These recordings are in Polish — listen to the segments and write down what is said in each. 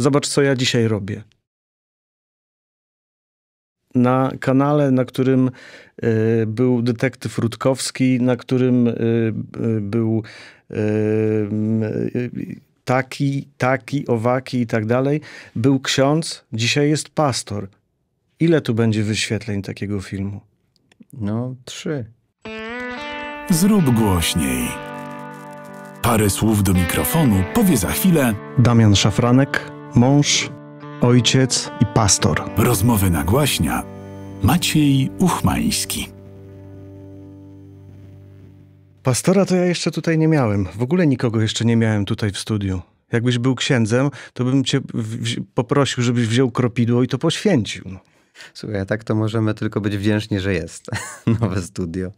Zobacz, co ja dzisiaj robię. Na kanale, na którym e, był detektyw Rutkowski, na którym e, e, był taki, taki, owaki i tak dalej, był ksiądz, dzisiaj jest pastor. Ile tu będzie wyświetleń takiego filmu? No, trzy. Zrób głośniej. Parę słów do mikrofonu powie za chwilę Damian Szafranek mąż, ojciec i pastor. Rozmowy nagłaśnia Maciej Uchmański. Pastora to ja jeszcze tutaj nie miałem. W ogóle nikogo jeszcze nie miałem tutaj w studiu. Jakbyś był księdzem, to bym cię poprosił, żebyś wziął kropidło i to poświęcił. No. Słuchaj, tak to możemy tylko być wdzięczni, że jest nowe studio.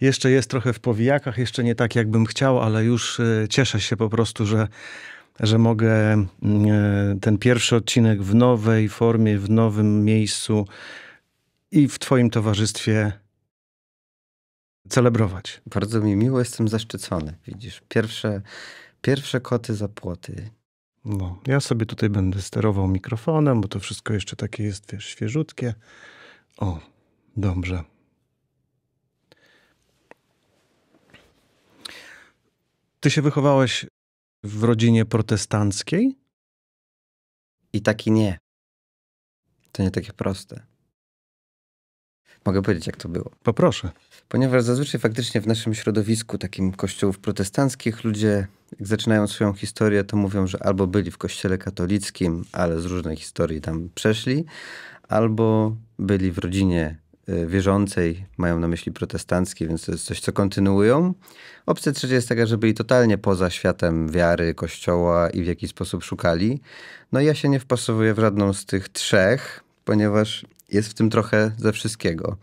Jeszcze jest trochę w powijakach, jeszcze nie tak jakbym chciał, ale już e, cieszę się po prostu, że że mogę mm, e, ten pierwszy odcinek w nowej formie, w nowym miejscu i w Twoim towarzystwie celebrować. Bardzo mi miło, jestem zaszczycony. Widzisz, pierwsze, pierwsze koty za płoty. No, ja sobie tutaj będę sterował mikrofonem, bo to wszystko jeszcze takie jest, wiesz, świeżutkie. O, dobrze. Ty się wychowałeś w rodzinie protestanckiej? I tak i nie. To nie takie proste. Mogę powiedzieć, jak to było. Poproszę. Ponieważ zazwyczaj faktycznie w naszym środowisku, takim kościołów protestanckich, ludzie, jak zaczynają swoją historię, to mówią, że albo byli w kościele katolickim, ale z różnej historii tam przeszli, albo byli w rodzinie Y, wierzącej, mają na myśli protestanckie, więc to jest coś, co kontynuują. Opcja trzecia jest taka, że byli totalnie poza światem wiary, kościoła i w jaki sposób szukali. No ja się nie wpasowuję w żadną z tych trzech, ponieważ jest w tym trochę ze wszystkiego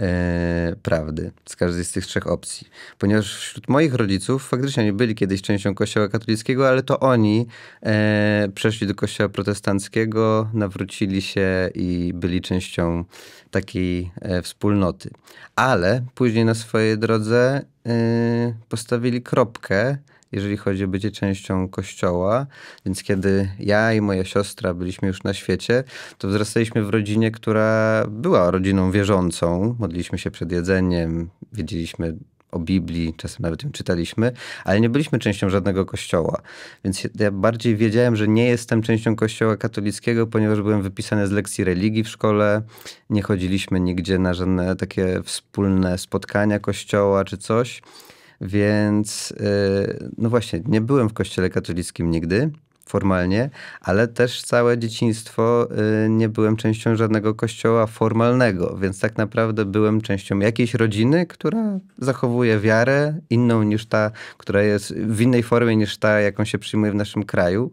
e, prawdy, z każdej z tych trzech opcji. Ponieważ wśród moich rodziców faktycznie oni byli kiedyś częścią kościoła katolickiego, ale to oni e, przeszli do kościoła protestanckiego, nawrócili się i byli częścią takiej e, wspólnoty. Ale później na swojej drodze e, postawili kropkę jeżeli chodzi o bycie częścią kościoła. Więc kiedy ja i moja siostra byliśmy już na świecie, to wzrastaliśmy w rodzinie, która była rodziną wierzącą. Modliliśmy się przed jedzeniem, wiedzieliśmy o Biblii, czasem nawet ją czytaliśmy, ale nie byliśmy częścią żadnego kościoła. Więc ja bardziej wiedziałem, że nie jestem częścią kościoła katolickiego, ponieważ byłem wypisany z lekcji religii w szkole, nie chodziliśmy nigdzie na żadne takie wspólne spotkania kościoła czy coś. Więc y, no właśnie, nie byłem w kościele katolickim nigdy formalnie, ale też całe dzieciństwo y, nie byłem częścią żadnego kościoła formalnego, więc tak naprawdę byłem częścią jakiejś rodziny, która zachowuje wiarę inną niż ta, która jest w innej formie niż ta, jaką się przyjmuje w naszym kraju.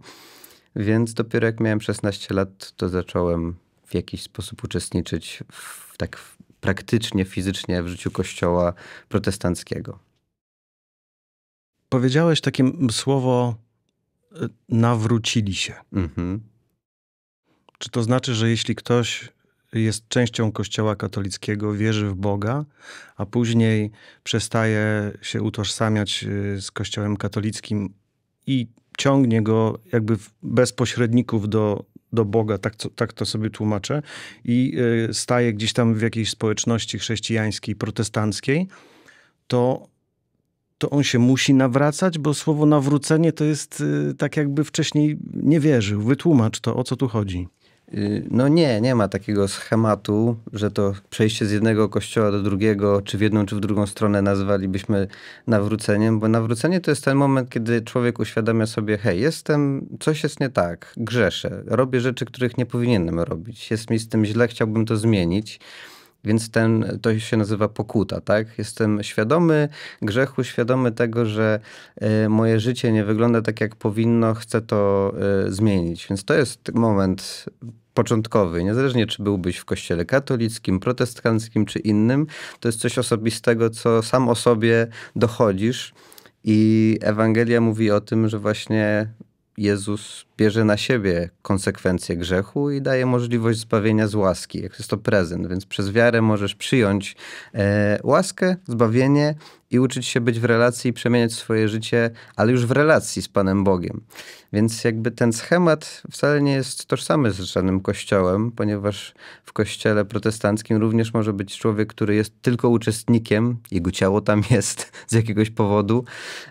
Więc dopiero jak miałem 16 lat, to zacząłem w jakiś sposób uczestniczyć w, tak praktycznie, fizycznie w życiu kościoła protestanckiego powiedziałeś takie słowo y, nawrócili się. Mhm. Czy to znaczy, że jeśli ktoś jest częścią Kościoła katolickiego, wierzy w Boga, a później przestaje się utożsamiać y, z Kościołem katolickim i ciągnie go jakby bez pośredników do, do Boga, tak, tak to sobie tłumaczę, i y, staje gdzieś tam w jakiejś społeczności chrześcijańskiej, protestanckiej, to to on się musi nawracać, bo słowo nawrócenie to jest y, tak jakby wcześniej nie wierzył. Wytłumacz to, o co tu chodzi. Y, no nie, nie ma takiego schematu, że to przejście z jednego kościoła do drugiego, czy w jedną, czy w drugą stronę nazwalibyśmy nawróceniem, bo nawrócenie to jest ten moment, kiedy człowiek uświadamia sobie, hej, jestem, coś jest nie tak, grzeszę, robię rzeczy, których nie powinienem robić, jest mi z tym źle, chciałbym to zmienić. Więc ten, to się nazywa pokuta, tak? Jestem świadomy grzechu, świadomy tego, że e, moje życie nie wygląda tak, jak powinno, chcę to e, zmienić. Więc to jest moment początkowy, niezależnie czy byłbyś w kościele katolickim, protestanckim czy innym, to jest coś osobistego, co sam o sobie dochodzisz. I Ewangelia mówi o tym, że właśnie Jezus bierze na siebie konsekwencje grzechu i daje możliwość zbawienia z łaski, jak jest to prezent. Więc przez wiarę możesz przyjąć e, łaskę, zbawienie i uczyć się być w relacji i przemieniać swoje życie, ale już w relacji z Panem Bogiem. Więc jakby ten schemat wcale nie jest tożsamy z żadnym kościołem, ponieważ w kościele protestanckim również może być człowiek, który jest tylko uczestnikiem, jego ciało tam jest z jakiegoś powodu,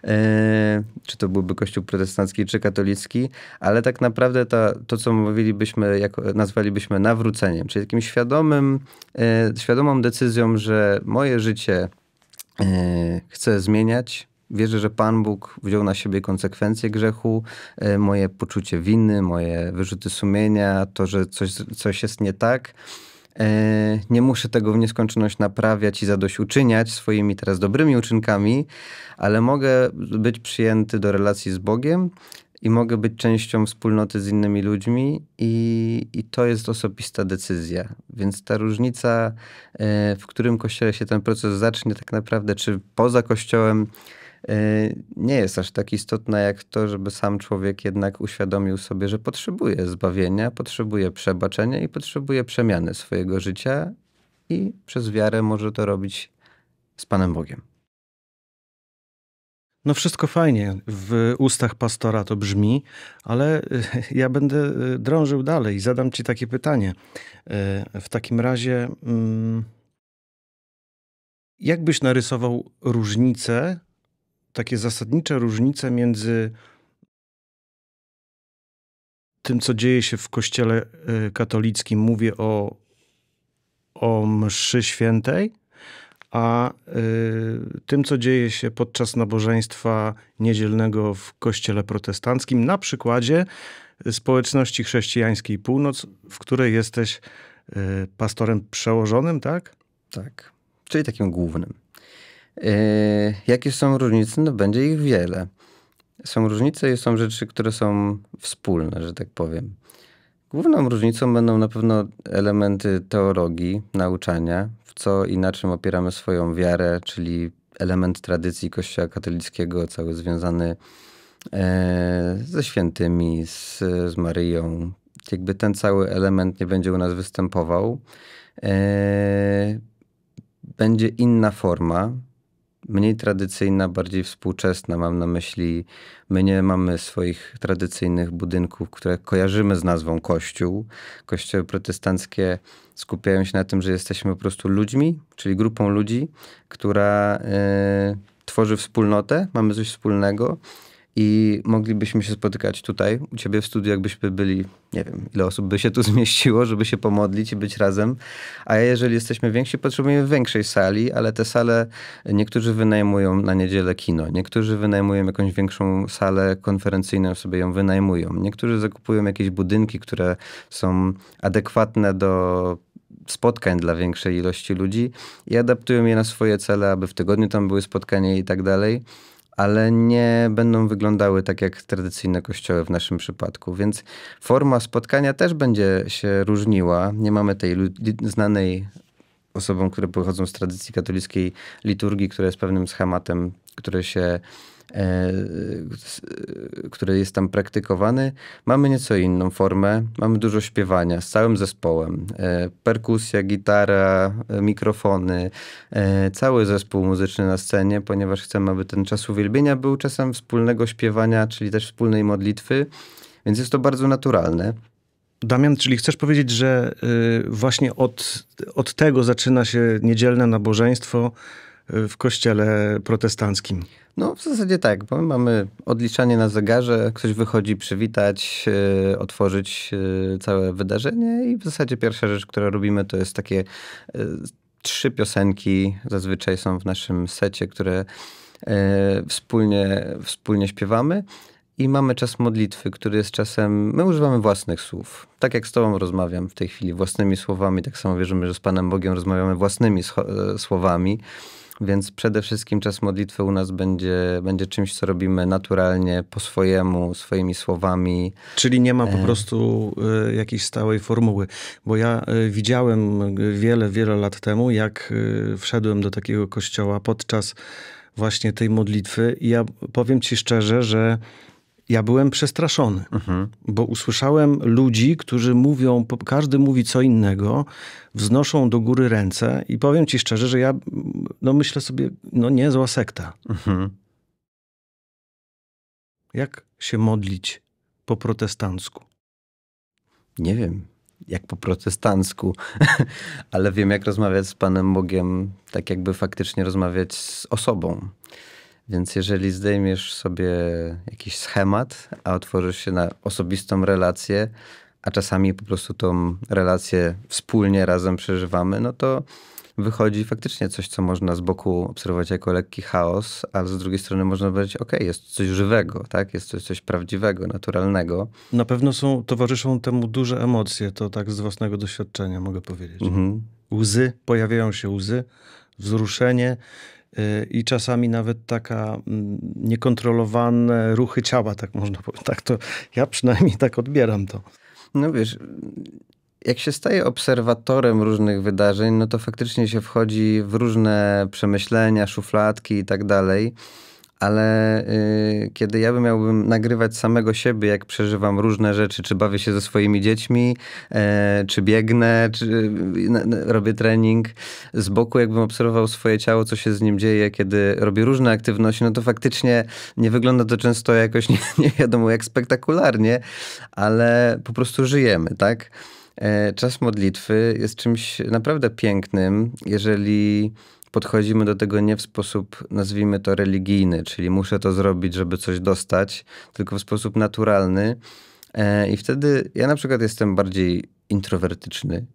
e, czy to byłby kościół protestancki czy katolicki, ale tak naprawdę to, co mówilibyśmy, jak nazwalibyśmy nawróceniem, czyli takim świadomym, e, świadomą decyzją, że moje życie e, chcę zmieniać, Wierzę, że Pan Bóg wziął na siebie konsekwencje grzechu, e, moje poczucie winy, moje wyrzuty sumienia, to, że coś, coś jest nie tak. Nie muszę tego w nieskończoność naprawiać i zadośćuczyniać swoimi teraz dobrymi uczynkami, ale mogę być przyjęty do relacji z Bogiem i mogę być częścią wspólnoty z innymi ludźmi, i, i to jest osobista decyzja. Więc ta różnica, e, w którym kościele się ten proces zacznie, tak naprawdę, czy poza kościołem, e, nie jest aż tak istotna jak to, żeby sam człowiek jednak uświadomił sobie, że potrzebuje zbawienia, potrzebuje przebaczenia i potrzebuje przemiany swojego życia i przez wiarę może to robić z Panem Bogiem. No wszystko fajnie w ustach pastora to brzmi, ale e, ja będę e, drążył dalej i zadam ci takie pytanie. E, w takim razie, mm, jak byś narysował różnice, takie zasadnicze różnice między tym, co dzieje się w kościele katolickim? Mówię o, o mszy świętej a y, tym, co dzieje się podczas nabożeństwa niedzielnego w kościele protestanckim, na przykładzie społeczności chrześcijańskiej północ, w której jesteś y, pastorem przełożonym, tak? Tak, czyli takim głównym. Y, jakie są różnice? No będzie ich wiele. Są różnice i są rzeczy, które są wspólne, że tak powiem. Główną różnicą będą na pewno elementy teologii, nauczania, w co i na czym opieramy swoją wiarę, czyli element tradycji Kościoła katolickiego, cały związany e, ze świętymi, z, z Maryją. Jakby ten cały element nie będzie u nas występował. E, będzie inna forma, mniej tradycyjna, bardziej współczesna. Mam na myśli, my nie mamy swoich tradycyjnych budynków, które kojarzymy z nazwą Kościół. Kościoły protestanckie skupiają się na tym, że jesteśmy po prostu ludźmi, czyli grupą ludzi, która y, tworzy wspólnotę, mamy coś wspólnego i moglibyśmy się spotykać tutaj u ciebie w studiu, jakbyśmy byli, nie wiem, ile osób by się tu zmieściło, żeby się pomodlić i być razem. A jeżeli jesteśmy więksi, potrzebujemy większej sali, ale te sale niektórzy wynajmują na niedzielę kino, niektórzy wynajmują jakąś większą salę konferencyjną, sobie ją wynajmują. Niektórzy zakupują jakieś budynki, które są adekwatne do spotkań dla większej ilości ludzi i adaptują je na swoje cele, aby w tygodniu tam były spotkania i tak dalej ale nie będą wyglądały tak jak tradycyjne kościoły w naszym przypadku. Więc forma spotkania też będzie się różniła. Nie mamy tej znanej osobom, które pochodzą z tradycji katolickiej liturgii, która jest pewnym schematem, który się E, który jest tam praktykowany, mamy nieco inną formę. Mamy dużo śpiewania z całym zespołem. E, perkusja, gitara, e, mikrofony, cały zespół muzyczny na scenie, ponieważ chcemy, aby ten czas uwielbienia był czasem wspólnego śpiewania, czyli też wspólnej modlitwy, więc jest to bardzo naturalne. Damian, czyli chcesz powiedzieć, że y, właśnie od, od tego zaczyna się niedzielne nabożeństwo y, w kościele protestanckim? No w zasadzie tak, bo my mamy odliczanie na zegarze, ktoś wychodzi przywitać, yy, otworzyć yy, całe wydarzenie i w zasadzie pierwsza rzecz, którą robimy to jest takie yy, trzy piosenki, zazwyczaj są w naszym secie, które wspólnie, wspólnie śpiewamy. I mamy czas modlitwy, który jest czasem. My używamy własnych słów. Tak jak z Tobą rozmawiam w tej chwili własnymi słowami, tak samo wierzymy, że z Panem Bogiem rozmawiamy własnymi słowami. Więc przede wszystkim czas modlitwy u nas będzie, będzie czymś, co robimy naturalnie, po swojemu, swoimi słowami. Czyli nie ma po e. prostu e, jakiejś stałej formuły. Bo ja e, widziałem wiele, wiele lat temu, jak wszedłem do takiego kościoła podczas właśnie tej modlitwy i ja powiem ci szczerze, że ja byłem przestraszony, mhm. bo usłyszałem ludzi, którzy mówią, każdy mówi co innego, wznoszą do góry ręce i powiem ci szczerze, że ja no myślę sobie, no niezła sekta. Mhm. Jak się modlić po protestancku? Nie wiem, jak po protestancku, ale wiem jak rozmawiać z Panem Bogiem, tak jakby faktycznie rozmawiać z osobą. Więc jeżeli zdejmiesz sobie jakiś schemat, a otworzysz się na osobistą relację, a czasami po prostu tą relację wspólnie razem przeżywamy, no to wychodzi faktycznie coś, co można z boku obserwować jako lekki chaos, ale z drugiej strony można powiedzieć, ok, jest coś żywego, tak? jest coś, coś prawdziwego, naturalnego. Na pewno są, towarzyszą temu duże emocje, to tak z własnego doświadczenia mogę powiedzieć. Mhm. Łzy, pojawiają się łzy, wzruszenie, i czasami nawet taka mm, niekontrolowane ruchy ciała, tak można powiedzieć. Tak to ja przynajmniej tak odbieram to. No wiesz, jak się staje obserwatorem różnych wydarzeń, no to faktycznie się wchodzi w różne przemyślenia, szufladki i tak dalej ale y, kiedy ja bym miałbym nagrywać samego siebie, jak przeżywam różne rzeczy, czy bawię się ze swoimi dziećmi, e, czy biegnę, czy y, robię trening, z boku jakbym obserwował swoje ciało, co się z nim dzieje, kiedy robię różne aktywności, no to faktycznie nie wygląda to często jakoś nie, nie wiadomo jak spektakularnie, ale po prostu żyjemy, tak? E, czas modlitwy jest czymś naprawdę pięknym, jeżeli podchodzimy do tego nie w sposób, nazwijmy to religijny, czyli muszę to zrobić, żeby coś dostać, tylko w sposób naturalny. E, I wtedy ja na przykład jestem bardziej introwertyczny.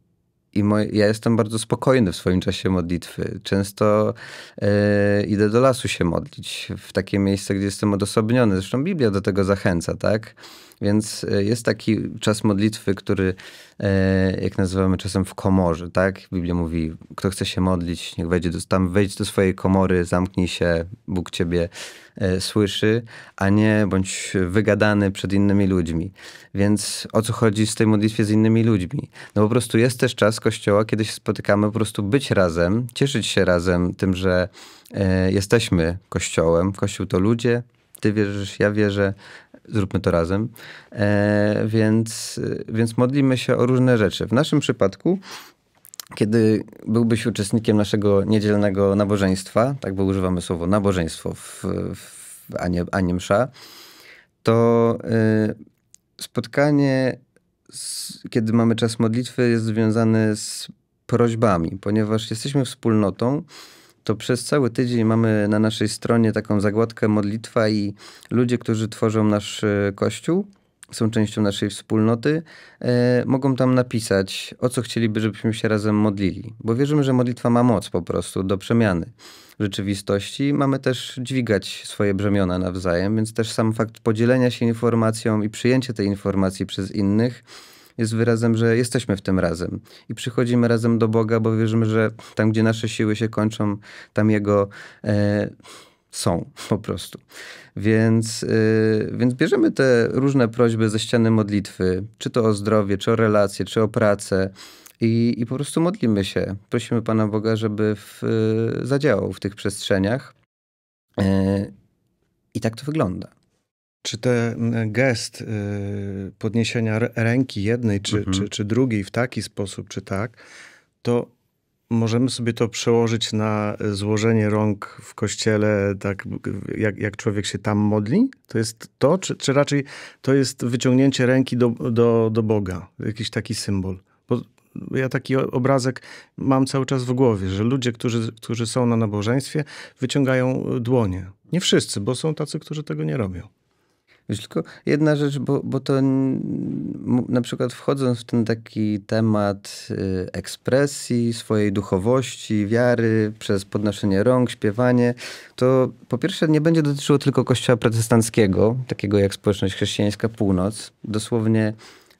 I moj, ja jestem bardzo spokojny w swoim czasie modlitwy. Często e, idę do lasu się modlić, w takie miejsce, gdzie jestem odosobniony. Zresztą Biblia do tego zachęca, tak? Więc e, jest taki czas modlitwy, który e, jak nazywamy czasem w komorze, tak? Biblia mówi, kto chce się modlić, niech wejdzie do, tam, wejdź do swojej komory, zamknij się, Bóg ciebie e, słyszy, a nie bądź wygadany przed innymi ludźmi. Więc o co chodzi z tej modlitwie z innymi ludźmi? No po prostu jest też czas Kościoła, kiedy się spotykamy, po prostu być razem, cieszyć się razem tym, że jesteśmy Kościołem. Kościół to ludzie, ty wierzysz, ja wierzę, zróbmy to razem. E, więc, więc modlimy się o różne rzeczy. W naszym przypadku kiedy byłbyś uczestnikiem naszego niedzielnego nabożeństwa, tak bo używamy słowo nabożeństwo, w, w, a, nie, a nie msza, to e, spotkanie, z, kiedy mamy czas modlitwy, jest związane z prośbami, ponieważ jesteśmy wspólnotą, to przez cały tydzień mamy na naszej stronie taką zagładkę modlitwa i ludzie, którzy tworzą nasz e, kościół, są częścią naszej wspólnoty, e, mogą tam napisać, o co chcieliby, żebyśmy się razem modlili. Bo wierzymy, że modlitwa ma moc po prostu do przemiany rzeczywistości. Mamy też dźwigać swoje brzemiona nawzajem, więc też sam fakt podzielenia się informacją i przyjęcie tej informacji przez innych jest wyrazem, że jesteśmy w tym razem i przychodzimy razem do Boga, bo wierzymy, że tam, gdzie nasze siły się kończą, tam Jego e, są po prostu. Więc, e, więc bierzemy te różne prośby ze ściany modlitwy, czy to o zdrowie, czy o relacje, czy o pracę. I, I po prostu modlimy się. Prosimy Pana Boga, żeby w, e, zadziałał w tych przestrzeniach. Yy, I tak to wygląda czy ten e, gest e, podniesienia ręki jednej czy, mhm. czy, czy drugiej w taki sposób, czy tak, to możemy sobie to przełożyć na e, złożenie rąk w kościele, tak jak, jak człowiek się tam modli? To jest to, czy, czy raczej to jest wyciągnięcie ręki do, do, do Boga? Jakiś taki symbol. Bo ja taki obrazek mam cały czas w głowie, że ludzie, którzy, którzy są na nabożeństwie, wyciągają dłonie. Nie wszyscy, bo są tacy, którzy tego nie robią. Wiesz, tylko jedna rzecz, bo, bo to na przykład wchodząc w ten taki temat y, ekspresji, swojej duchowości, wiary przez podnoszenie rąk, śpiewanie, to po pierwsze nie będzie dotyczyło tylko kościoła protestanckiego, takiego jak społeczność chrześcijańska północ. Dosłownie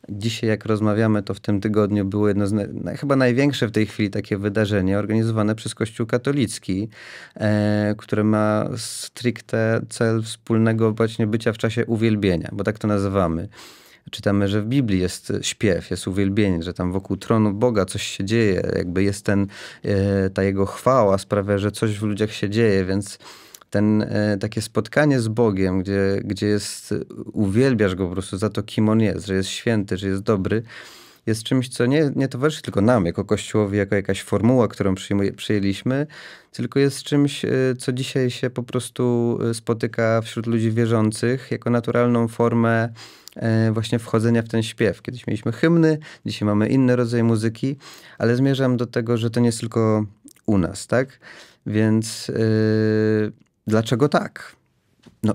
Dzisiaj, jak rozmawiamy, to w tym tygodniu było jedno z na, chyba największe w tej chwili takie wydarzenie organizowane przez Kościół katolicki, e, które ma stricte cel wspólnego właśnie bycia w czasie uwielbienia, bo tak to nazywamy. Czytamy, że w Biblii jest śpiew, jest uwielbienie, że tam wokół tronu Boga coś się dzieje, jakby jest ten, e, ta jego chwała sprawia, że coś w ludziach się dzieje, więc ten, e, takie spotkanie z Bogiem, gdzie, gdzie jest, uwielbiasz go po prostu za to, kim on jest, że jest święty, że jest dobry, jest czymś, co nie, nie towarzyszy tylko nam jako Kościołowi, jako jakaś formuła, którą przyjmuje, przyjęliśmy, tylko jest czymś, e, co dzisiaj się po prostu e, spotyka wśród ludzi wierzących jako naturalną formę właśnie wchodzenia w ten śpiew. Kiedyś mieliśmy hymny, dzisiaj mamy inny rodzaj muzyki, ale zmierzam do tego, że to nie jest tylko u nas, tak? Więc... Yy Dlaczego tak? No,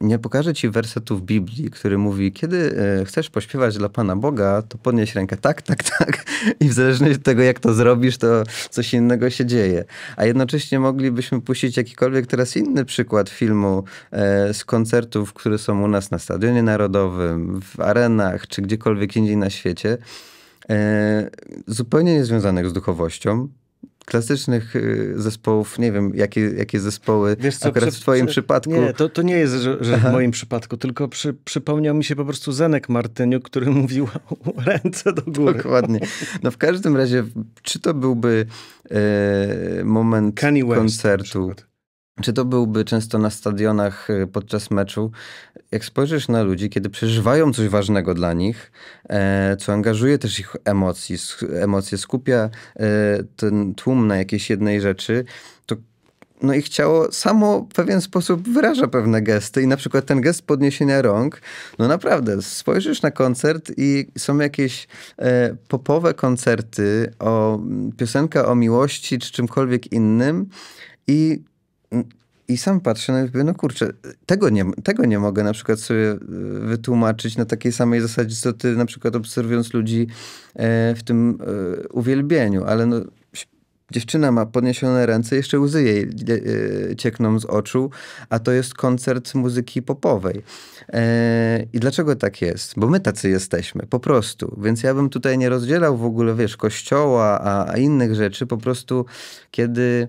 nie pokażę ci wersetu w Biblii, który mówi, kiedy e, chcesz pośpiewać dla Pana Boga, to podnieś rękę tak, tak, tak i w zależności od tego, jak to zrobisz, to coś innego się dzieje. A jednocześnie moglibyśmy puścić jakikolwiek teraz inny przykład filmu e, z koncertów, które są u nas na Stadionie Narodowym, w arenach, czy gdziekolwiek indziej na świecie, e, zupełnie niezwiązanych z duchowością, klasycznych y, zespołów, nie wiem, jakie, jakie zespoły Wiesz co, akurat przy, w twoim przy, przypadku. Nie, to, to nie jest, że, że w moim przypadku, tylko przy, przypomniał mi się po prostu Zenek Martyniu, który mówił ręce do góry. Dokładnie. No w każdym razie, czy to byłby e, moment koncertu, czy to byłby często na stadionach e, podczas meczu, jak spojrzysz na ludzi, kiedy przeżywają coś ważnego dla nich, e, co angażuje też ich emocji, emocje, skupia e, ten tłum na jakiejś jednej rzeczy, to no ich ciało samo w pewien sposób wyraża pewne gesty i na przykład ten gest podniesienia rąk, no naprawdę, spojrzysz na koncert i są jakieś e, popowe koncerty o piosenka o miłości czy czymkolwiek innym i i sam patrzę, no i no kurczę, tego nie, tego nie mogę na przykład sobie e, wytłumaczyć na takiej samej zasadzie, co ty na przykład obserwując ludzi e, w tym e, uwielbieniu, ale no, dziewczyna ma podniesione ręce, jeszcze łzy jej ciekną z oczu, a to jest koncert muzyki popowej. I dlaczego tak jest? Bo my tacy jesteśmy, po prostu. Więc ja bym tutaj nie rozdzielał w ogóle, wiesz, kościoła, a, a innych rzeczy, po prostu kiedy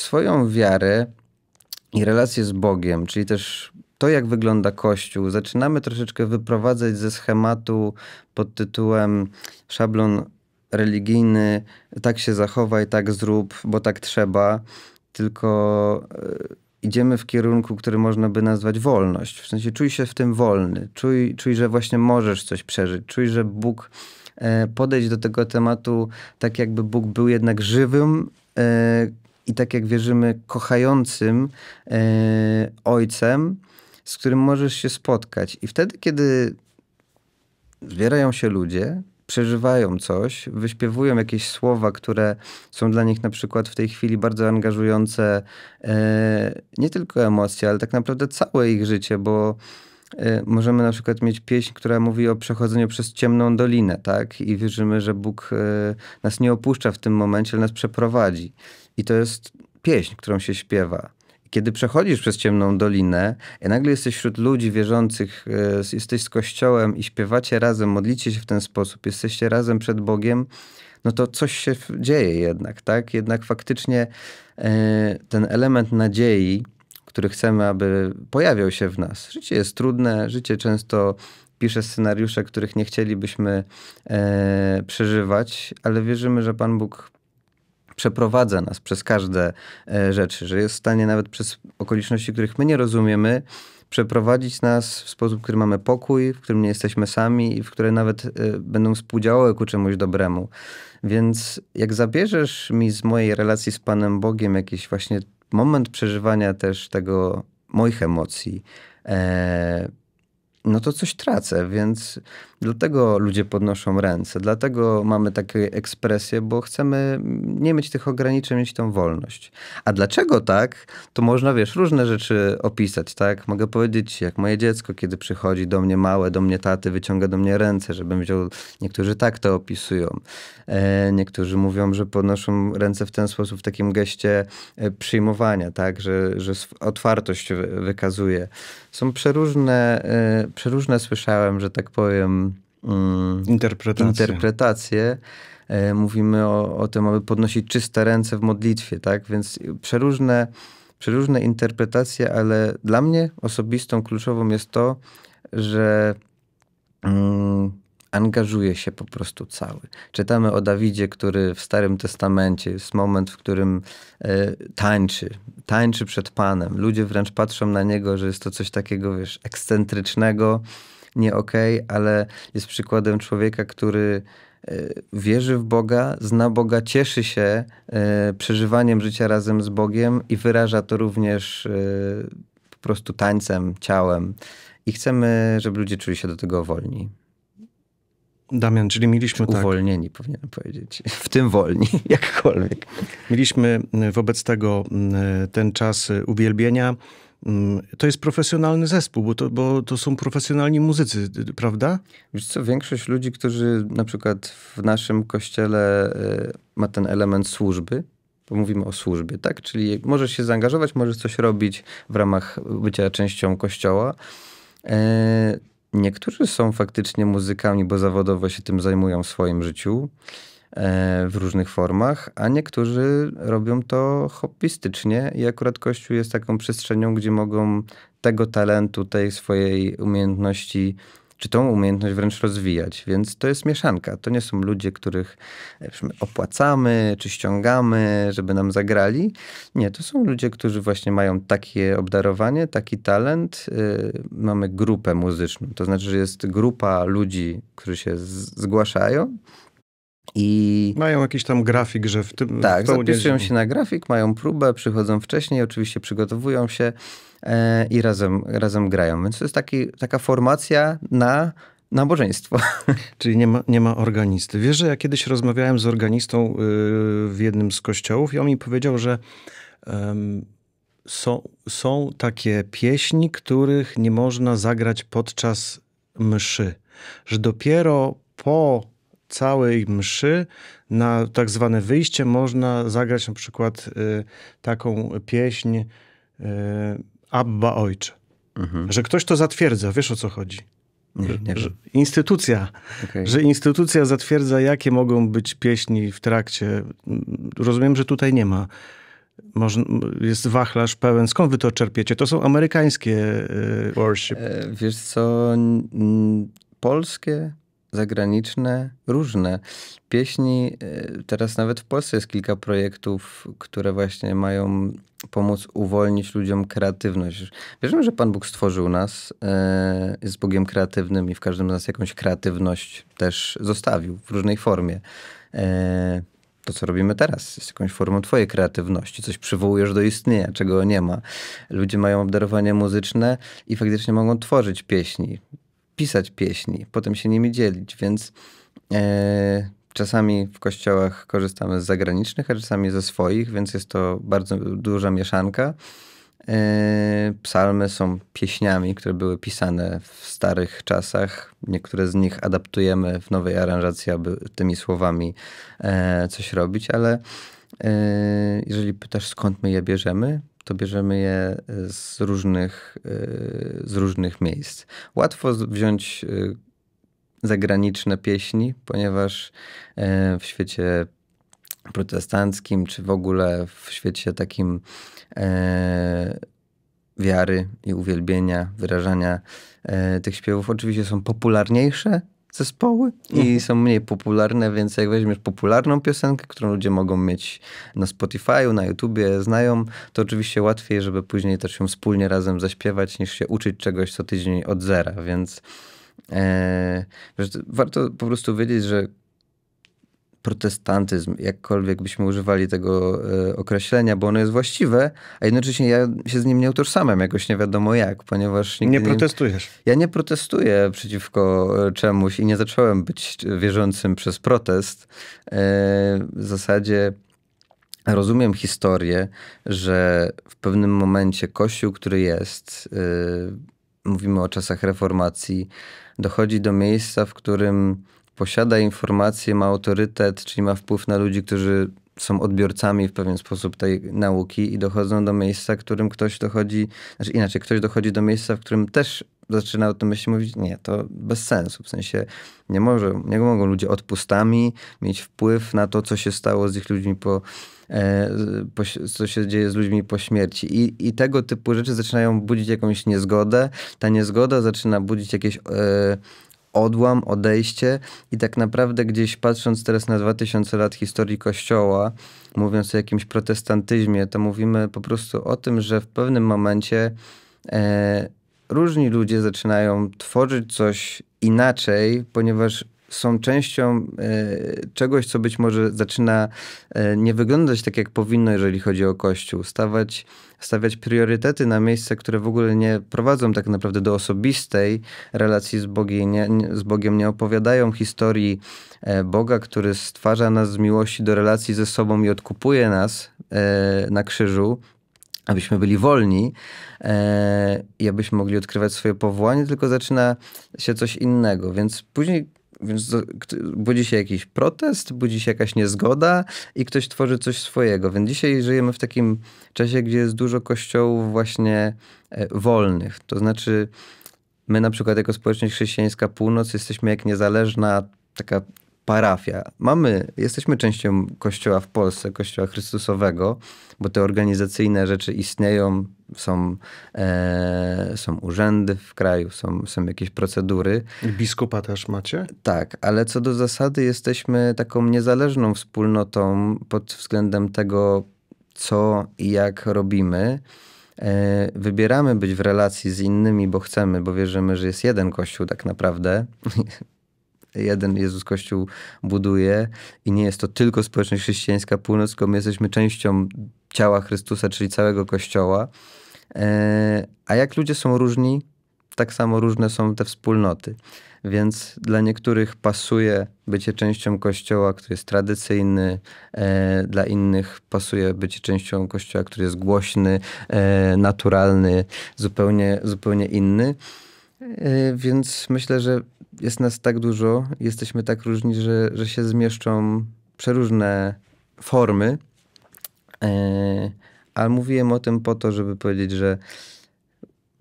swoją wiarę i relację z Bogiem, czyli też to, jak wygląda Kościół, zaczynamy troszeczkę wyprowadzać ze schematu pod tytułem szablon religijny, tak się zachowaj, tak zrób, bo tak trzeba, tylko e, idziemy w kierunku, który można by nazwać wolność. W sensie czuj się w tym wolny, czuj, czuj że właśnie możesz coś przeżyć, czuj, że Bóg e, podejść do tego tematu tak, jakby Bóg był jednak żywym e, i tak jak wierzymy, kochającym e, ojcem, z którym możesz się spotkać. I wtedy, kiedy zbierają się ludzie, przeżywają coś, wyśpiewują jakieś słowa, które są dla nich na przykład w tej chwili bardzo angażujące, e, nie tylko emocje, ale tak naprawdę całe ich życie, bo Y, możemy na przykład mieć pieśń, która mówi o przechodzeniu przez ciemną dolinę, tak? I wierzymy, że Bóg y, nas nie opuszcza w tym momencie, ale nas przeprowadzi. I to jest pieśń, którą się śpiewa. Kiedy przechodzisz przez ciemną dolinę i nagle jesteś wśród ludzi wierzących, y, jesteś z kościołem i śpiewacie razem, modlicie się w ten sposób, jesteście razem przed Bogiem, no to coś się dzieje jednak, tak? Jednak faktycznie ten element nadziei, który chcemy, aby pojawiał się w nas. Życie jest trudne, życie często pisze scenariusze, których nie chcielibyśmy e, przeżywać, ale wierzymy, że Pan Bóg przeprowadza nas przez każde e, rzeczy, że jest w stanie nawet przez okoliczności, których my nie rozumiemy, przeprowadzić nas w sposób, w którym mamy pokój, w którym nie jesteśmy sami i w które nawet e, będą współdziałały ku czemuś dobremu. Więc jak zabierzesz mi z mojej relacji z Panem Bogiem jakieś właśnie moment przeżywania też tego moich emocji, e, no to coś tracę, więc dlatego ludzie podnoszą ręce, dlatego mamy takie ekspresje, bo chcemy nie mieć tych ograniczeń, mieć tą wolność. A dlaczego tak? To można, wiesz, różne rzeczy opisać, tak? Mogę powiedzieć, jak moje dziecko, kiedy przychodzi do mnie małe, do mnie taty, wyciąga do mnie ręce, żebym wziął, niektórzy tak to opisują. E, niektórzy mówią, że podnoszą ręce w ten sposób, w takim geście e, przyjmowania, tak? Że, że otwartość wykazuje. Są przeróżne, y, przeróżne słyszałem, że tak powiem, mm, interpretacje. interpretacje. Y, mówimy o, o tym, aby podnosić czyste ręce w modlitwie, tak? Więc przeróżne, przeróżne interpretacje, ale dla mnie osobistą kluczową jest to, że mm, angażuje się po prostu cały. Czytamy o Dawidzie, który w Starym Testamencie jest moment, w którym e, tańczy, tańczy przed Panem. Ludzie wręcz patrzą na niego, że jest to coś takiego, wiesz, ekscentrycznego, nie okej, okay, ale jest przykładem człowieka, który e, wierzy w Boga, zna Boga, cieszy się e, przeżywaniem życia razem z Bogiem i wyraża to również po prostu tańcem, ciałem. I chcemy, żeby ludzie czuli się do tego wolni. Damian, czyli mieliśmy tak. Uwolnieni, powinienem powiedzieć. W tym wolni, jakkolwiek. Mieliśmy wobec tego ten czas y, uwielbienia. To jest profesjonalny zespół, bo to, bo to są profesjonalni muzycy, prawda? Wiesz co, większość ludzi, którzy na przykład w naszym kościele y, ma ten element służby, bo mówimy o służbie, tak? Czyli możesz się zaangażować, możesz coś robić w ramach bycia częścią kościoła e, Niektórzy są faktycznie muzykami, bo zawodowo się tym zajmują w swoim życiu e, w różnych formach, a niektórzy robią to hobbystycznie i akurat Kościół jest taką przestrzenią, gdzie mogą tego talentu, tej swojej umiejętności czy tą umiejętność wręcz rozwijać. Więc to jest mieszanka. To nie są ludzie, których e, opłacamy czy ściągamy, żeby nam zagrali. Nie, to są ludzie, którzy właśnie mają takie obdarowanie, taki talent. E, mamy grupę muzyczną, to znaczy, że jest grupa ludzi, którzy się zgłaszają. I... Mają jakiś tam grafik, że w tym. Tak, w zapisują się na grafik, mają próbę, przychodzą wcześniej, oczywiście przygotowują się E, i razem, razem grają. Więc to jest taki, taka formacja na nabożeństwo. Czyli nie ma, nie ma organisty. Wiesz, że ja kiedyś rozmawiałem z organistą y, w jednym z kościołów i on mi powiedział, że są, są takie pieśni, których nie można zagrać podczas mszy. Że dopiero po całej mszy na tak zwane wyjście można zagrać na przykład y, taką pieśń y, Abba Ojcze. Mhm. Że ktoś to zatwierdza, wiesz o co chodzi. Nie, nie że, instytucja, okay. że instytucja zatwierdza, jakie mogą być pieśni w trakcie. Rozumiem, że tutaj nie ma. jest wachlarz pełen. Skąd wy to czerpiecie? To są amerykańskie y, worship. E, wiesz co, polskie zagraniczne, różne pieśni. Y, teraz nawet w Polsce jest kilka projektów, które właśnie mają pomóc uwolnić ludziom kreatywność. Wierzymy, że Pan Bóg stworzył nas, y, jest Bogiem kreatywnym i w każdym z nas jakąś kreatywność też zostawił w różnej formie. Y, to, co robimy teraz, jest jakąś formą Twojej kreatywności. Coś przywołujesz do istnienia, czego nie ma. Ludzie mają obdarowanie muzyczne i faktycznie mogą tworzyć pieśni pisać pieśni, potem się nimi dzielić, więc e, czasami w kościołach korzystamy z zagranicznych, a czasami ze swoich, więc jest to bardzo duża mieszanka. E, psalmy są pieśniami, które były pisane w starych czasach. Niektóre z nich adaptujemy w nowej aranżacji, aby tymi słowami e, coś robić, ale e, jeżeli pytasz skąd my je bierzemy, to bierzemy je y, z różnych, y, z różnych miejsc. Łatwo wziąć y, zagraniczne pieśni, ponieważ e, w świecie protestanckim, czy w ogóle w świecie takim e, wiary i uwielbienia, wyrażania e, tych śpiewów oczywiście są popularniejsze zespoły i mhm. są mniej popularne, więc jak weźmiesz popularną piosenkę, którą ludzie mogą mieć na Spotify'u, na YouTubie, znają, to oczywiście łatwiej, żeby później też ją wspólnie razem zaśpiewać, niż się uczyć czegoś co tydzień od zera, więc... E, warto po prostu wiedzieć, że protestantyzm, jakkolwiek byśmy używali tego e, określenia, bo ono jest właściwe, a jednocześnie ja się z nim nie utożsamiam jakoś nie wiadomo jak, ponieważ... nie protestujesz. Nie, ja nie protestuję przeciwko e, czemuś i nie zacząłem być wierzącym przez protest. E, w zasadzie rozumiem historię, że w pewnym momencie Kościół, który jest, mówimy o czasach reformacji, dochodzi do miejsca, w którym posiada informacje, ma autorytet, czyli ma wpływ na ludzi, którzy są odbiorcami w pewien sposób tej nauki i dochodzą do miejsca, w którym ktoś dochodzi, znaczy inaczej, ktoś dochodzi do miejsca, w którym też zaczyna o tym myśli mówić, nie, to bez sensu, w sensie nie, może, nie mogą ludzie odpustami mieć wpływ na to, co się stało z ich ludźmi po, e, po, co się dzieje z ludźmi po śmierci. I, I tego typu rzeczy zaczynają budzić jakąś niezgodę. Ta niezgoda zaczyna budzić jakieś e, odłam, odejście i tak naprawdę gdzieś patrząc teraz na 2000 lat historii Kościoła, mówiąc o jakimś protestantyzmie, to mówimy po prostu o tym, że w pewnym momencie e, różni ludzie zaczynają tworzyć coś inaczej, ponieważ są częścią e, czegoś, co być może zaczyna e, nie wyglądać tak, jak powinno, jeżeli chodzi o Kościół. Stawać, stawiać priorytety na miejsce, które w ogóle nie prowadzą tak naprawdę do osobistej relacji z Bogiem, nie, z Bogiem, nie opowiadają historii e, Boga, który stwarza nas z miłości do relacji ze sobą i odkupuje nas na krzyżu, abyśmy byli wolni e, i abyśmy mogli odkrywać swoje powołanie, tylko zaczyna się coś innego. Więc później więc budzi się jakiś protest, budzi się jakaś niezgoda i ktoś tworzy coś swojego. Więc dzisiaj żyjemy w takim czasie, gdzie jest dużo kościołów właśnie e, wolnych. To znaczy, my na przykład jako społeczność chrześcijańska Północ jesteśmy jak niezależna taka parafia. Mamy, jesteśmy częścią kościoła w Polsce, kościoła Chrystusowego, bo te organizacyjne rzeczy istnieją, są, e, są urzędy w kraju, są, są jakieś procedury. Biskupa też macie? Tak, ale co do zasady jesteśmy taką niezależną wspólnotą pod względem tego, co i jak robimy. E, wybieramy być w relacji z innymi, bo chcemy, bo wierzymy, że jest jeden kościół tak naprawdę jeden Jezus Kościół buduje i nie jest to tylko społeczność chrześcijańska północ, tylko my jesteśmy częścią ciała Chrystusa, czyli całego Kościoła. E, a jak ludzie są różni, tak samo różne są te wspólnoty. Więc dla niektórych pasuje bycie częścią kościoła, który jest tradycyjny, e, dla innych pasuje bycie częścią kościoła, który jest głośny, e, naturalny, zupełnie, zupełnie inny. E, więc myślę, że jest nas tak dużo, jesteśmy tak różni, że, że się zmieszczą przeróżne formy. Ale mówiłem o tym po to, żeby powiedzieć, że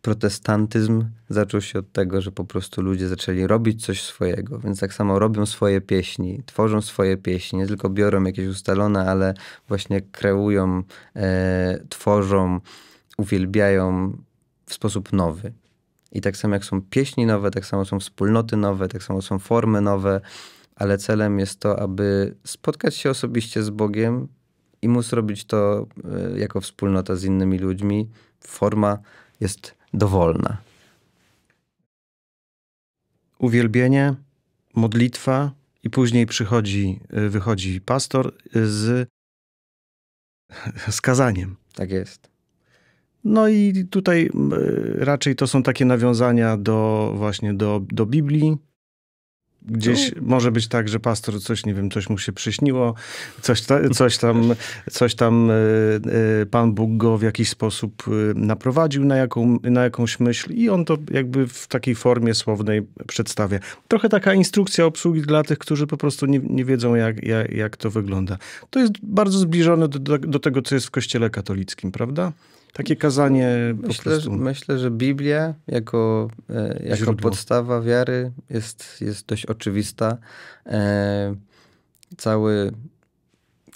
protestantyzm zaczął się od tego, że po prostu ludzie zaczęli robić coś swojego, więc tak samo robią swoje pieśni, tworzą swoje pieśni, nie tylko biorą jakieś ustalone, ale właśnie kreują, e, tworzą, uwielbiają w sposób nowy. I tak samo jak są pieśni nowe, tak samo są wspólnoty nowe, tak samo są formy nowe, ale celem jest to, aby spotkać się osobiście z Bogiem i móc robić to e, jako wspólnota z innymi ludźmi. Forma jest dowolna. Uwielbienie, modlitwa i później przychodzi, e, wychodzi pastor e, z skazaniem. Tak jest. No i tutaj raczej to są takie nawiązania do właśnie do, do Biblii. Gdzieś no. może być tak, że pastor coś, nie wiem, coś mu się przyśniło, coś, ta, coś tam, coś tam e, e, Pan Bóg go w jakiś sposób e, naprowadził na, jaką, na jakąś myśl i on to jakby w takiej formie słownej przedstawia. Trochę taka instrukcja obsługi dla tych, którzy po prostu nie, nie wiedzą, jak, jak, jak to wygląda. To jest bardzo zbliżone do, do tego, co jest w kościele katolickim, prawda? Takie kazanie po myślę, prostu. Że, myślę, że Biblia jako, e, jako podstawa wiary jest, jest dość oczywista. E, cały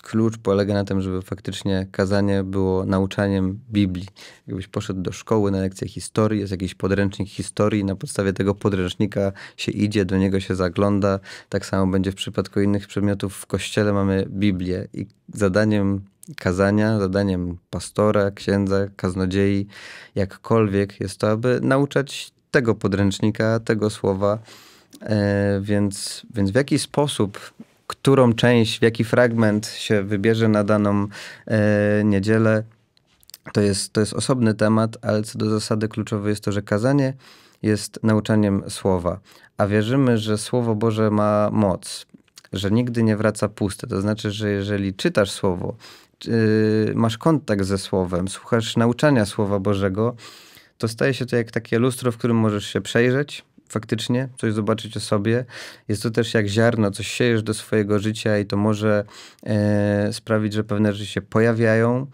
klucz polega na tym, żeby faktycznie kazanie było nauczaniem Biblii. Jakbyś poszedł do szkoły na lekcję historii, jest jakiś podręcznik historii, na podstawie tego podręcznika się idzie, do niego się zagląda. Tak samo będzie w przypadku innych przedmiotów. W kościele mamy Biblię i zadaniem kazania, zadaniem pastora, księdza, kaznodziei, jakkolwiek jest to, aby nauczać tego podręcznika, tego słowa. E, więc, więc w jaki sposób którą część, w jaki fragment się wybierze na daną e, niedzielę, to jest, to jest osobny temat, ale co do zasady kluczowe jest to, że kazanie jest nauczaniem słowa, a wierzymy, że Słowo Boże ma moc, że nigdy nie wraca puste. To znaczy, że jeżeli czytasz Słowo, e, masz kontakt ze Słowem, słuchasz nauczania Słowa Bożego, to staje się to jak takie lustro, w którym możesz się przejrzeć, faktycznie coś zobaczyć o sobie. Jest to też jak ziarno, coś siejesz do swojego życia i to może e, sprawić, że pewne rzeczy się pojawiają,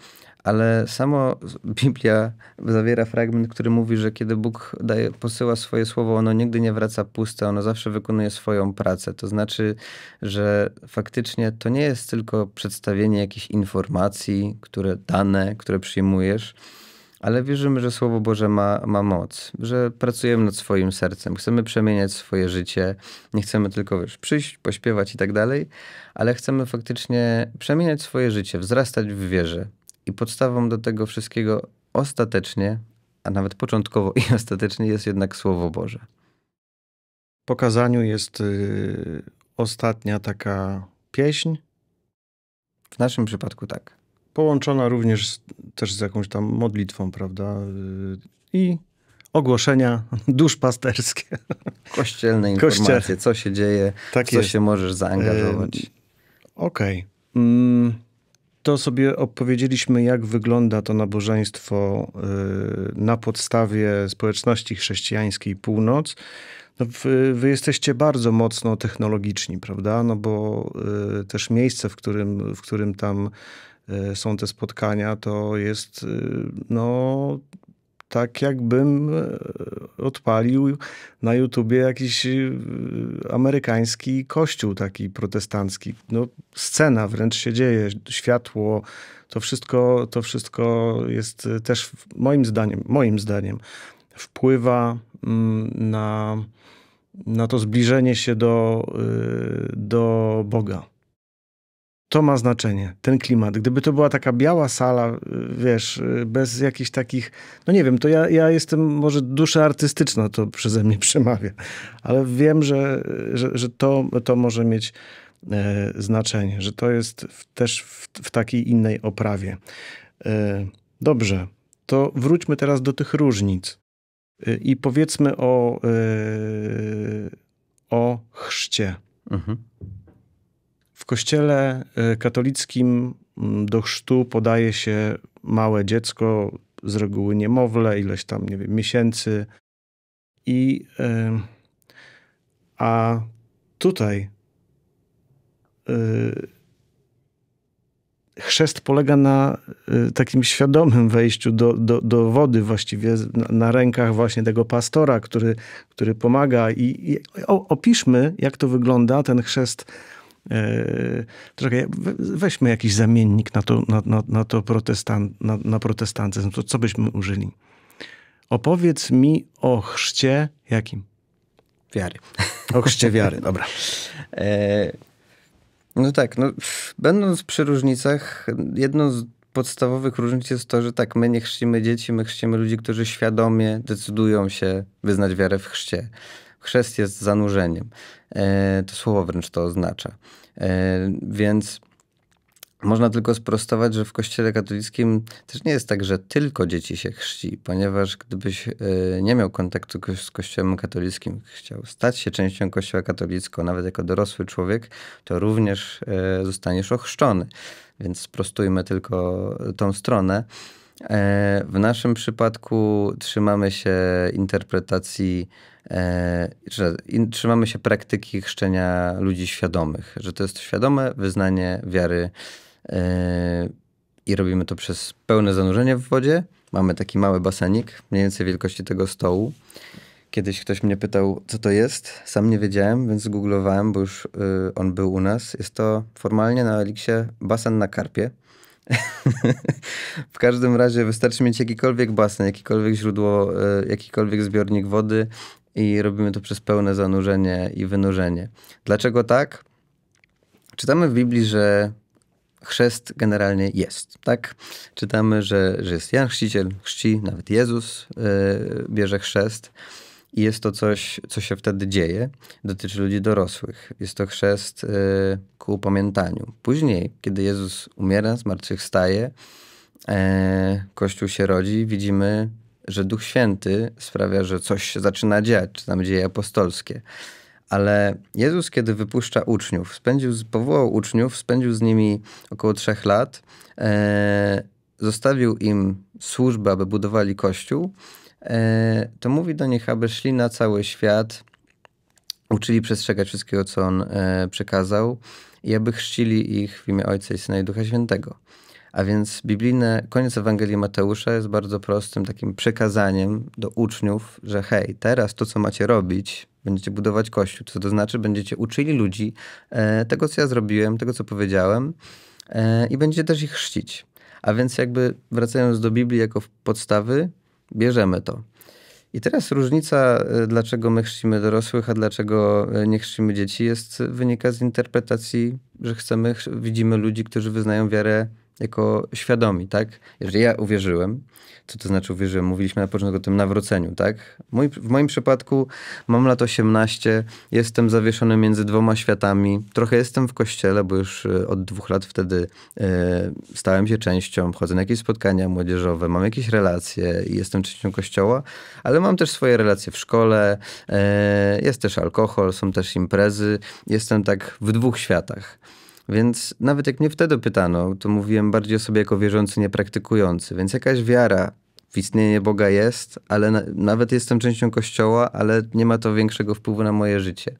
ale samo Biblia zawiera fragment, który mówi, że kiedy Bóg daje, posyła swoje słowo, ono nigdy nie wraca puste, ono zawsze wykonuje swoją pracę. To znaczy, że faktycznie to nie jest tylko przedstawienie jakichś informacji, które dane, które przyjmujesz, ale wierzymy, że Słowo Boże ma, ma moc, że pracujemy nad swoim sercem, chcemy przemieniać swoje życie, nie chcemy tylko wiesz, przyjść, pośpiewać i tak dalej, ale chcemy faktycznie przemieniać swoje życie, wzrastać w wierze. I podstawą do tego wszystkiego ostatecznie, a nawet początkowo i ostatecznie jest jednak Słowo Boże. Po kazaniu jest y, ostatnia taka pieśń. W naszym przypadku tak połączona również z, też z jakąś tam modlitwą, prawda? Y, I ogłoszenia duszpasterskie. Kościelne informacje, co się dzieje, tak co jest. się możesz zaangażować. Y, okej. Okay. Mm, to sobie opowiedzieliśmy, jak wygląda to nabożeństwo y, na podstawie społeczności chrześcijańskiej Północ. No wy, wy, jesteście bardzo mocno technologiczni, prawda? No bo y, też miejsce, w którym, w którym tam E, są te spotkania, to jest e, no tak jakbym e, odpalił na YouTubie jakiś amerykański kościół taki protestancki. No, scena wręcz się dzieje, światło, to wszystko, to wszystko jest też moim zdaniem, moim zdaniem wpływa mm, na, na to zbliżenie się do, do Boga to ma znaczenie, ten klimat. Gdyby to była taka biała sala, y, wiesz, y, bez jakichś takich, no nie wiem, to ja, ja jestem, może dusza artystyczna to przeze mnie przemawia, ale wiem, że, że, że to, to może mieć e, znaczenie, że to jest w, też w, w, takiej innej oprawie. E, dobrze, to wróćmy teraz do tych różnic e, i powiedzmy o, e, o chrzcie. Mhm. W kościele y, katolickim mm, do chrztu podaje się małe dziecko, z reguły niemowlę, ileś tam, nie wiem, miesięcy. I y, a tutaj y, chrzest polega na takim świadomym wejściu do, do, do wody, właściwie na, na, rękach właśnie tego pastora, który, który pomaga. I, i opiszmy, jak to wygląda, ten chrzest Czekaj, e, weźmy jakiś zamiennik na to, na, na, na to protestan, na, na protestantyzm. To co byśmy użyli? Opowiedz mi o chrzcie jakim? Wiary. O chrzcie wiary, dobra. E, no tak, no, będąc przy różnicach, jedną z podstawowych różnic jest to, że tak, my nie chrzcimy dzieci, my chrzcimy ludzi, którzy świadomie decydują się wyznać wiarę w chrzcie chrzest jest zanurzeniem. E, to słowo wręcz to oznacza. E, więc można tylko sprostować, że w Kościele katolickim też nie jest tak, że tylko dzieci się chrzci, ponieważ gdybyś e, nie miał kontaktu z Kościołem katolickim, chciał stać się częścią Kościoła katolickiego, nawet jako dorosły człowiek, to również zostaniesz ochrzczony. Więc sprostujmy tylko tą stronę. E, w naszym przypadku trzymamy się interpretacji, e, że trzymamy się praktyki chrzczenia ludzi świadomych, że to jest świadome wyznanie wiary e, i robimy to przez pełne zanurzenie w wodzie. Mamy taki mały basenik, mniej więcej wielkości tego stołu. Kiedyś ktoś mnie pytał, co to jest. Sam nie wiedziałem, więc googlowałem, bo już y, on był u nas. Jest to formalnie na Eliksie basen na karpie. w każdym razie wystarczy mieć jakikolwiek basen, jakikolwiek źródło, e, jakikolwiek zbiornik wody i robimy to przez pełne zanurzenie i wynurzenie. Dlaczego tak? Czytamy w Biblii, że chrzest generalnie jest, tak? Czytamy, że, że jest Jan Chrzciciel, chrzci, nawet Jezus yy, bierze chrzest i jest to coś, co się wtedy dzieje. Dotyczy ludzi dorosłych. Jest to chrzest y, ku upamiętaniu. Później, kiedy Jezus umiera, zmartwychwstaje, e, Kościół się rodzi, widzimy, że Duch Święty sprawia, że coś się zaczyna dziać, czy tam dzieje apostolskie. Ale Jezus, kiedy wypuszcza uczniów, spędził, powołał uczniów, spędził z nimi około trzech lat, e, zostawił im służbę, aby budowali Kościół, E, to mówi do nich, aby szli na cały świat, uczyli przestrzegać wszystkiego, co on e, przekazał i aby chrzcili ich w imię Ojca i Syna i Ducha Świętego. A więc biblijne, koniec Ewangelii Mateusza jest bardzo prostym takim przekazaniem do uczniów, że hej, teraz to, co macie robić, będziecie budować kościół. Co to znaczy, będziecie uczyli ludzi e, tego, co ja zrobiłem, tego, co powiedziałem i będziecie też ich chrzcić. A więc jakby wracając do Biblii jako podstawy, bierzemy to. I teraz różnica, e, dlaczego my chrzcimy dorosłych, a dlaczego e, nie chrzcimy dzieci, jest wynika z interpretacji, że chcemy, widzimy ludzi, którzy wyznają wiarę jako świadomi, tak? Jeżeli ja uwierzyłem, co to znaczy uwierzyłem? Mówiliśmy na początku o tym nawróceniu, tak? Mój, w moim przypadku mam lat 18, jestem zawieszony między dwoma światami, trochę jestem w kościele, bo już e, od dwóch lat wtedy e, stałem się częścią, chodzę na jakieś spotkania młodzieżowe, mam jakieś relacje i jestem częścią kościoła, ale mam też swoje relacje w szkole, e, jest też alkohol, są też imprezy, jestem tak w dwóch światach. Więc nawet jak mnie wtedy pytano, to mówiłem bardziej o sobie jako wierzący, niepraktykujący. Więc jakaś wiara w istnienie Boga jest, ale na, nawet jestem częścią Kościoła, ale nie ma to większego wpływu na moje życie.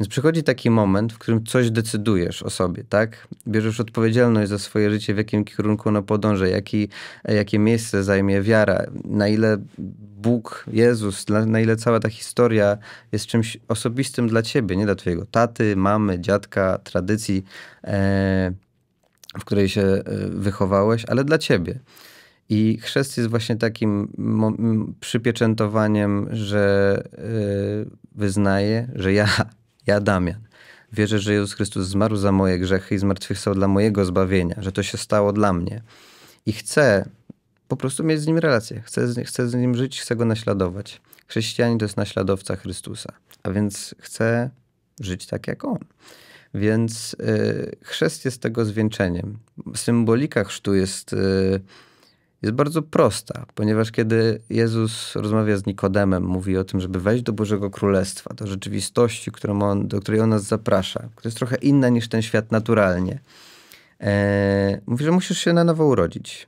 Więc przychodzi taki moment, w którym coś decydujesz o sobie, tak? Bierzesz odpowiedzialność za swoje życie, w jakim kierunku ono podąża, jaki, jakie miejsce zajmie wiara, na ile Bóg, Jezus, na, na ile cała ta historia jest czymś osobistym dla ciebie, nie dla twojego taty, mamy, dziadka, tradycji, e, w której się e, wychowałeś, ale dla ciebie. I chrzest jest właśnie takim przypieczętowaniem, że yy, wyznaję, że ja ja Damian. Wierzę, że Jezus Chrystus zmarł za moje grzechy i zmartwychwstał dla mojego zbawienia, że to się stało dla mnie. I chcę po prostu mieć z nim relację. Chcę, chcę z nim żyć, chcę go naśladować. Chrześcijanin to jest naśladowca Chrystusa, a więc chcę żyć tak jak on. Więc y, chrzest jest tego zwieńczeniem. Symbolika chrztu jest. Y, jest bardzo prosta, ponieważ kiedy Jezus rozmawia z Nikodemem, mówi o tym, żeby wejść do Bożego Królestwa, do rzeczywistości, którą on, do której on nas zaprasza, która jest trochę inna niż ten świat naturalnie, e, mówi, że musisz się na nowo urodzić.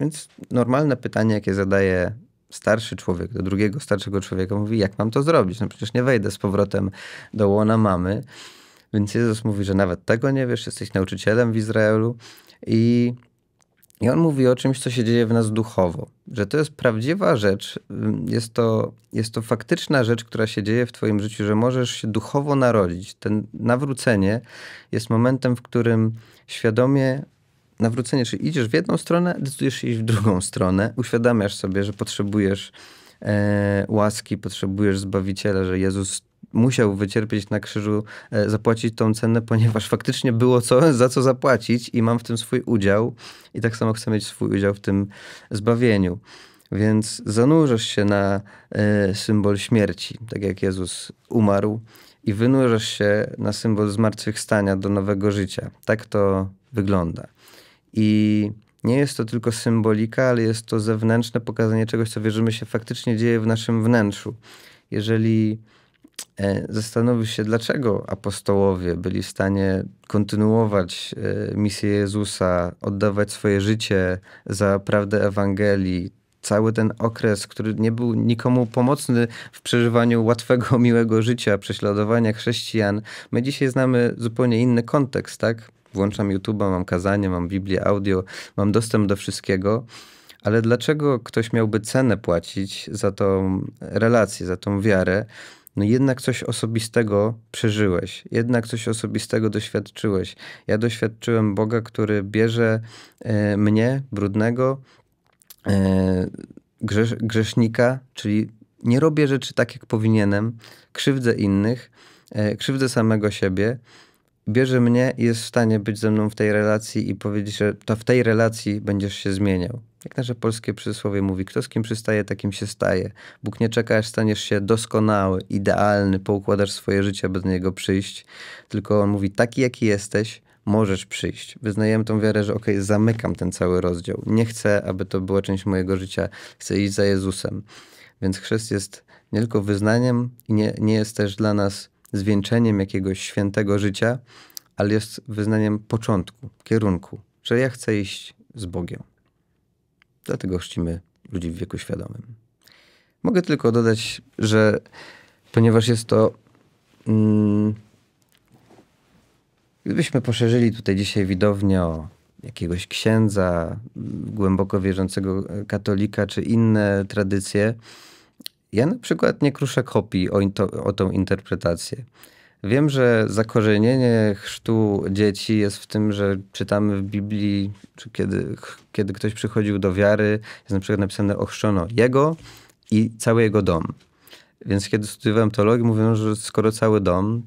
Więc normalne pytanie, jakie zadaje starszy człowiek do drugiego starszego człowieka, mówi, jak mam to zrobić? No przecież nie wejdę z powrotem do łona mamy. Więc Jezus mówi, że nawet tego nie wiesz, jesteś nauczycielem w Izraelu i i on mówi o czymś, co się dzieje w nas duchowo, że to jest prawdziwa rzecz, jest to, jest to faktyczna rzecz, która się dzieje w Twoim życiu, że możesz się duchowo narodzić. Ten nawrócenie jest momentem, w którym świadomie nawrócenie, czyli idziesz w jedną stronę, decydujesz iść w drugą stronę, uświadamiasz sobie, że potrzebujesz e, łaski, potrzebujesz zbawiciela, że Jezus musiał wycierpieć na krzyżu, e, zapłacić tą cenę, ponieważ faktycznie było co, za co zapłacić i mam w tym swój udział i tak samo chcę mieć swój udział w tym zbawieniu. Więc zanurzasz się na e, symbol śmierci, tak jak Jezus umarł, i wynurzasz się na symbol zmartwychwstania do nowego życia. Tak to wygląda. I nie jest to tylko symbolika, ale jest to zewnętrzne pokazanie czegoś, co wierzymy się faktycznie dzieje w naszym wnętrzu. Jeżeli E, zastanowił się, dlaczego apostołowie byli w stanie kontynuować e, misję Jezusa, oddawać swoje życie za prawdę Ewangelii. Cały ten okres, który nie był nikomu pomocny w przeżywaniu łatwego, miłego życia, prześladowania chrześcijan. My dzisiaj znamy zupełnie inny kontekst, tak? Włączam YouTube'a, mam kazanie, mam Biblię audio, mam dostęp do wszystkiego. Ale dlaczego ktoś miałby cenę płacić za tą relację, za tą wiarę? no jednak coś osobistego przeżyłeś, jednak coś osobistego doświadczyłeś. Ja doświadczyłem Boga, który bierze e, mnie, brudnego, e, grzesz, grzesznika, czyli nie robię rzeczy tak, jak powinienem, krzywdzę innych, e, krzywdzę samego siebie bierze mnie i jest w stanie być ze mną w tej relacji i powiedzieć, że to w tej relacji będziesz się zmieniał. Jak nasze polskie przysłowie mówi, kto z kim przystaje, takim się staje. Bóg nie czeka, aż staniesz się doskonały, idealny, poukładasz swoje życie, aby do Niego przyjść. Tylko On mówi, taki jaki jesteś, możesz przyjść. Wyznajemy tą wiarę, że ok, zamykam ten cały rozdział. Nie chcę, aby to była część mojego życia. Chcę iść za Jezusem. Więc chrzest jest nie tylko wyznaniem nie, nie jest też dla nas zwieńczeniem jakiegoś świętego życia, ale jest wyznaniem początku, kierunku, że ja chcę iść z Bogiem. Dlatego chrzcimy ludzi w wieku świadomym. Mogę tylko dodać, że ponieważ jest to. Mm, gdybyśmy poszerzyli tutaj dzisiaj widownię o jakiegoś księdza, mm, głęboko wierzącego katolika czy inne tradycje, ja na przykład nie kruszę kopii o, into, o tą interpretację. Wiem, że zakorzenienie chrztu dzieci jest w tym, że czytamy w Biblii, czy kiedy, kiedy ktoś przychodził do wiary, jest na przykład napisane ochrzczono jego i cały jego dom. Więc kiedy studiowałem teologię, mówiono, że skoro cały dom,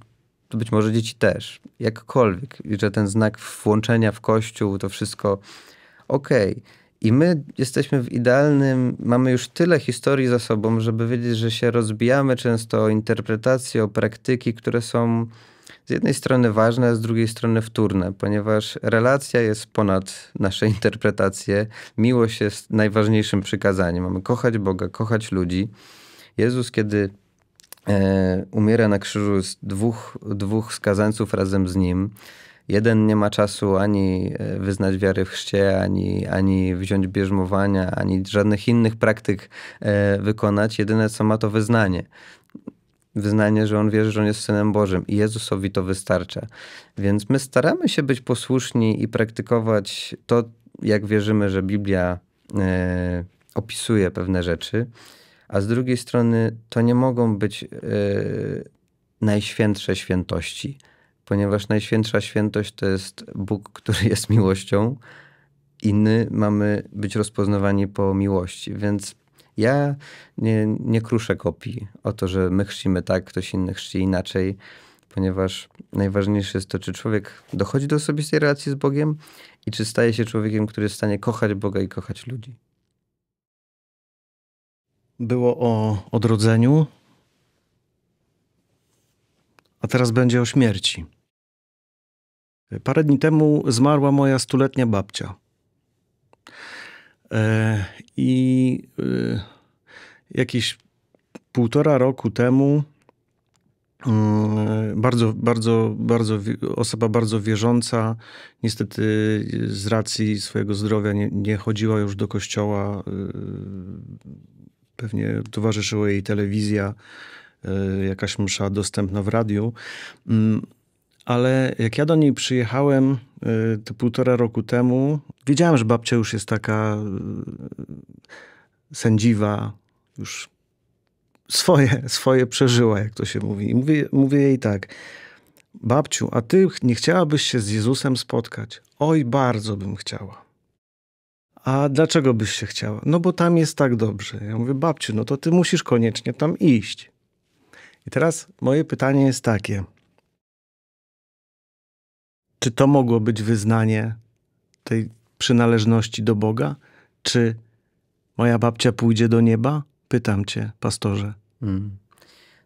to być może dzieci też, jakkolwiek. I że ten znak włączenia w kościół, to wszystko okej. Okay. I my jesteśmy w idealnym, mamy już tyle historii za sobą, żeby wiedzieć, że się rozbijamy często o interpretacje, o praktyki, które są z jednej strony ważne, a z drugiej strony wtórne, ponieważ relacja jest ponad nasze interpretacje. Miłość jest najważniejszym przykazaniem. Mamy kochać Boga, kochać ludzi. Jezus, kiedy e, umiera na krzyżu z dwóch, dwóch skazańców razem z nim, jeden nie ma czasu ani e, wyznać wiary w chrzcie, ani, ani wziąć bierzmowania, ani żadnych innych praktyk e, wykonać. Jedyne co ma to wyznanie wyznanie, że on wierzy, że on jest synem Bożym i Jezusowi to wystarcza. Więc my staramy się być posłuszni i praktykować to, jak wierzymy, że Biblia e, opisuje pewne rzeczy, a z drugiej strony to nie mogą być najświętsze świętości ponieważ Najświętsza Świętość to jest Bóg, który jest miłością. Inny mamy być rozpoznawani po miłości, więc ja nie, nie kruszę kopii o to, że my chrzcimy tak, ktoś inny chrzci inaczej, ponieważ najważniejsze jest to, czy człowiek dochodzi do osobistej relacji z Bogiem i czy staje się człowiekiem, który jest w stanie kochać Boga i kochać ludzi. Było o odrodzeniu, a teraz będzie o śmierci. Parę dni temu zmarła moja stuletnia babcia. E, I e, jakieś półtora roku temu mm, bardzo, bardzo, bardzo osoba bardzo wierząca, niestety z racji swojego zdrowia nie, nie chodziła już do kościoła. E, pewnie towarzyszyła jej telewizja, jakaś msza dostępna w radiu. Mm, ale jak ja do niej przyjechałem y, te półtora roku temu, wiedziałem, że babcia już jest taka y, y, sędziwa, już swoje, swoje przeżyła, jak to się mówi. I mówię, mówię jej tak, babciu, a ty nie chciałabyś się z Jezusem spotkać? Oj, bardzo bym chciała. A dlaczego byś się chciała? No bo tam jest tak dobrze. Ja mówię, babciu, no to ty musisz koniecznie tam iść. I teraz moje pytanie jest takie – czy to mogło być wyznanie tej przynależności do Boga? Czy moja babcia pójdzie do nieba? Pytam cię, pastorze. Mm.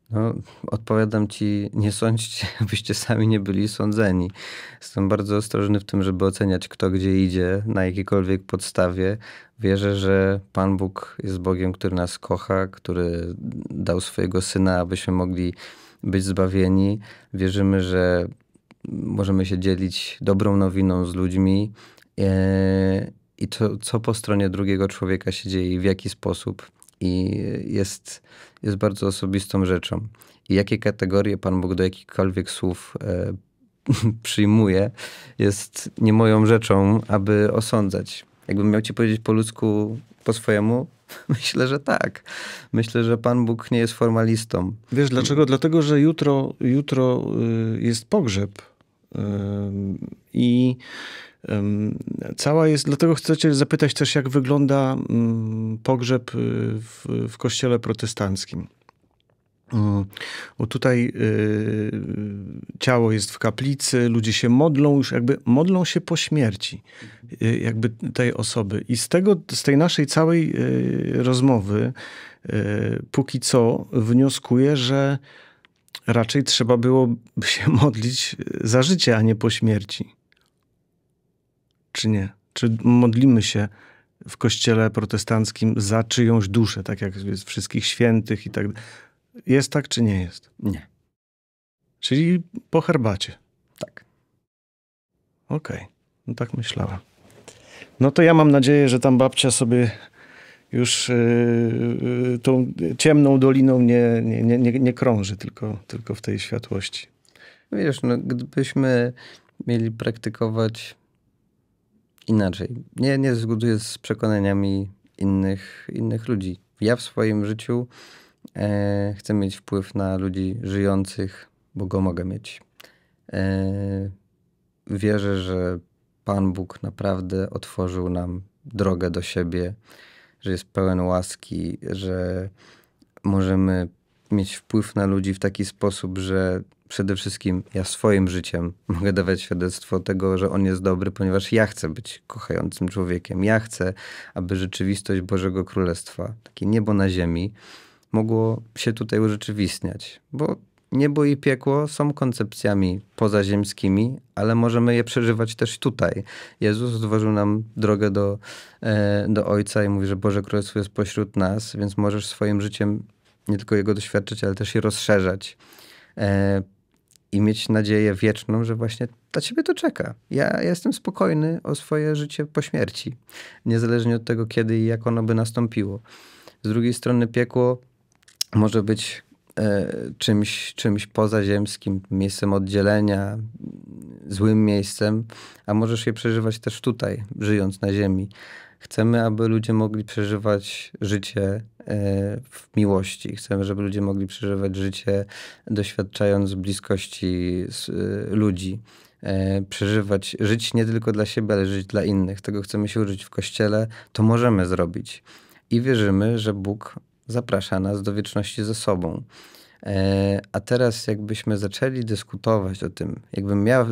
No, odpowiadam ci, nie sądźcie, abyście sami nie byli sądzeni. Jestem bardzo ostrożny w tym, żeby oceniać, kto gdzie idzie, na jakiejkolwiek podstawie. Wierzę, że Pan Bóg jest Bogiem, który nas kocha, który dał swojego syna, abyśmy mogli być zbawieni. Wierzymy, że możemy się dzielić dobrą nowiną z ludźmi e, i to, co po stronie drugiego człowieka się dzieje i w jaki sposób. I jest, jest bardzo osobistą rzeczą. I jakie kategorie Pan Bóg do jakichkolwiek słów e, przyjmuje, jest nie moją rzeczą, aby osądzać. Jakbym miał ci powiedzieć po ludzku, po swojemu, myślę, że tak. Myślę, że Pan Bóg nie jest formalistą. Wiesz dlaczego? Dlatego, że jutro, jutro y, jest pogrzeb i cała jest, dlatego chcę cię zapytać też, jak wygląda pogrzeb y, w, w kościele protestanckim. Bo tutaj y, ciało jest w kaplicy, ludzie się modlą, już jakby modlą się po śmierci y, jakby tej osoby. I z tego, z tej naszej całej rozmowy póki co wnioskuję, że raczej trzeba było się modlić za życie, a nie po śmierci. Czy nie? Czy modlimy się w kościele protestanckim za czyjąś duszę, tak jak jest wszystkich świętych i tak Jest tak, czy nie jest? Nie. Czyli po herbacie. Tak. Okej. Okay. No tak myślałem. No to ja mam nadzieję, że tam babcia sobie już y, y, tą ciemną doliną nie, nie, nie, nie krąży, tylko, tylko w tej światłości. No wiesz, no, gdybyśmy mieli praktykować inaczej. Nie, nie zgoduję z przekonaniami innych, innych ludzi. Ja w swoim życiu e, chcę mieć wpływ na ludzi żyjących, bo go mogę mieć. E, wierzę, że Pan Bóg naprawdę otworzył nam drogę do siebie że jest pełen łaski, że możemy mieć wpływ na ludzi w taki sposób, że przede wszystkim ja swoim życiem mogę dawać świadectwo tego, że on jest dobry, ponieważ ja chcę być kochającym człowiekiem. Ja chcę, aby rzeczywistość Bożego Królestwa, takie niebo na ziemi, mogło się tutaj urzeczywistniać, bo niebo i piekło są koncepcjami pozaziemskimi, ale możemy je przeżywać też tutaj. Jezus otworzył nam drogę do, e, do Ojca i mówi, że Boże Królestwo jest pośród nas, więc możesz swoim życiem nie tylko jego doświadczyć, ale też je rozszerzać e, i mieć nadzieję wieczną, że właśnie ta ciebie to czeka. Ja jestem spokojny o swoje życie po śmierci, niezależnie od tego, kiedy i jak ono by nastąpiło. Z drugiej strony piekło może być E, czymś, czymś pozaziemskim, miejscem oddzielenia, złym miejscem, a możesz je przeżywać też tutaj, żyjąc na Ziemi. Chcemy, aby ludzie mogli przeżywać życie e, w miłości. Chcemy, żeby ludzie mogli przeżywać życie doświadczając bliskości e, ludzi. Przeżywać, żyć nie tylko dla siebie, ale żyć dla innych. Tego chcemy się użyć w kościele, to możemy zrobić. I wierzymy, że Bóg zaprasza nas do wieczności ze sobą. E, a teraz jakbyśmy zaczęli dyskutować o tym, jakbym miał,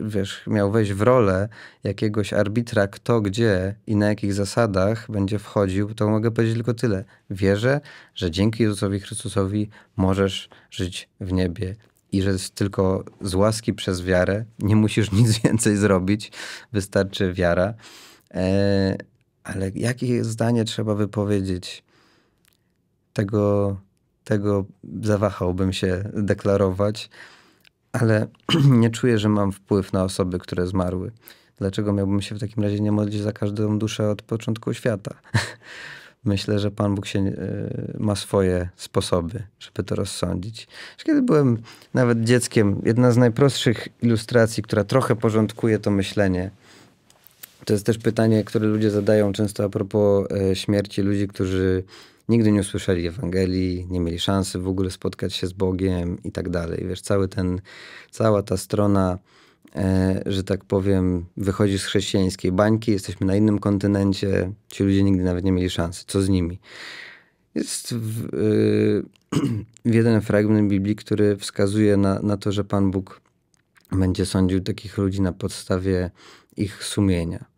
wiesz, miał wejść w rolę jakiegoś arbitra, kto gdzie i na jakich zasadach będzie wchodził, to mogę powiedzieć tylko tyle. Wierzę, że dzięki Jezusowi Chrystusowi możesz żyć w niebie i że tylko z łaski przez wiarę nie musisz nic więcej zrobić, wystarczy wiara. E, ale jakie zdanie trzeba wypowiedzieć? tego, tego zawahałbym się deklarować, ale nie czuję, że mam wpływ na osoby, które zmarły. Dlaczego miałbym się w takim razie nie modlić za każdą duszę od początku świata? Myślę, że Pan Bóg się, y, ma swoje sposoby, żeby to rozsądzić. Kiedy byłem nawet dzieckiem, jedna z najprostszych ilustracji, która trochę porządkuje to myślenie, to jest też pytanie, które ludzie zadają często a propos y, śmierci ludzi, którzy nigdy nie usłyszeli Ewangelii, nie mieli szansy w ogóle spotkać się z Bogiem i tak dalej. Wiesz, cały ten, cała ta strona, e, że tak powiem, wychodzi z chrześcijańskiej bańki, jesteśmy na innym kontynencie, ci ludzie nigdy nawet nie mieli szansy. Co z nimi? Jest w, e, jeden fragment Biblii, który wskazuje na, na to, że Pan Bóg będzie sądził takich ludzi na podstawie ich sumienia.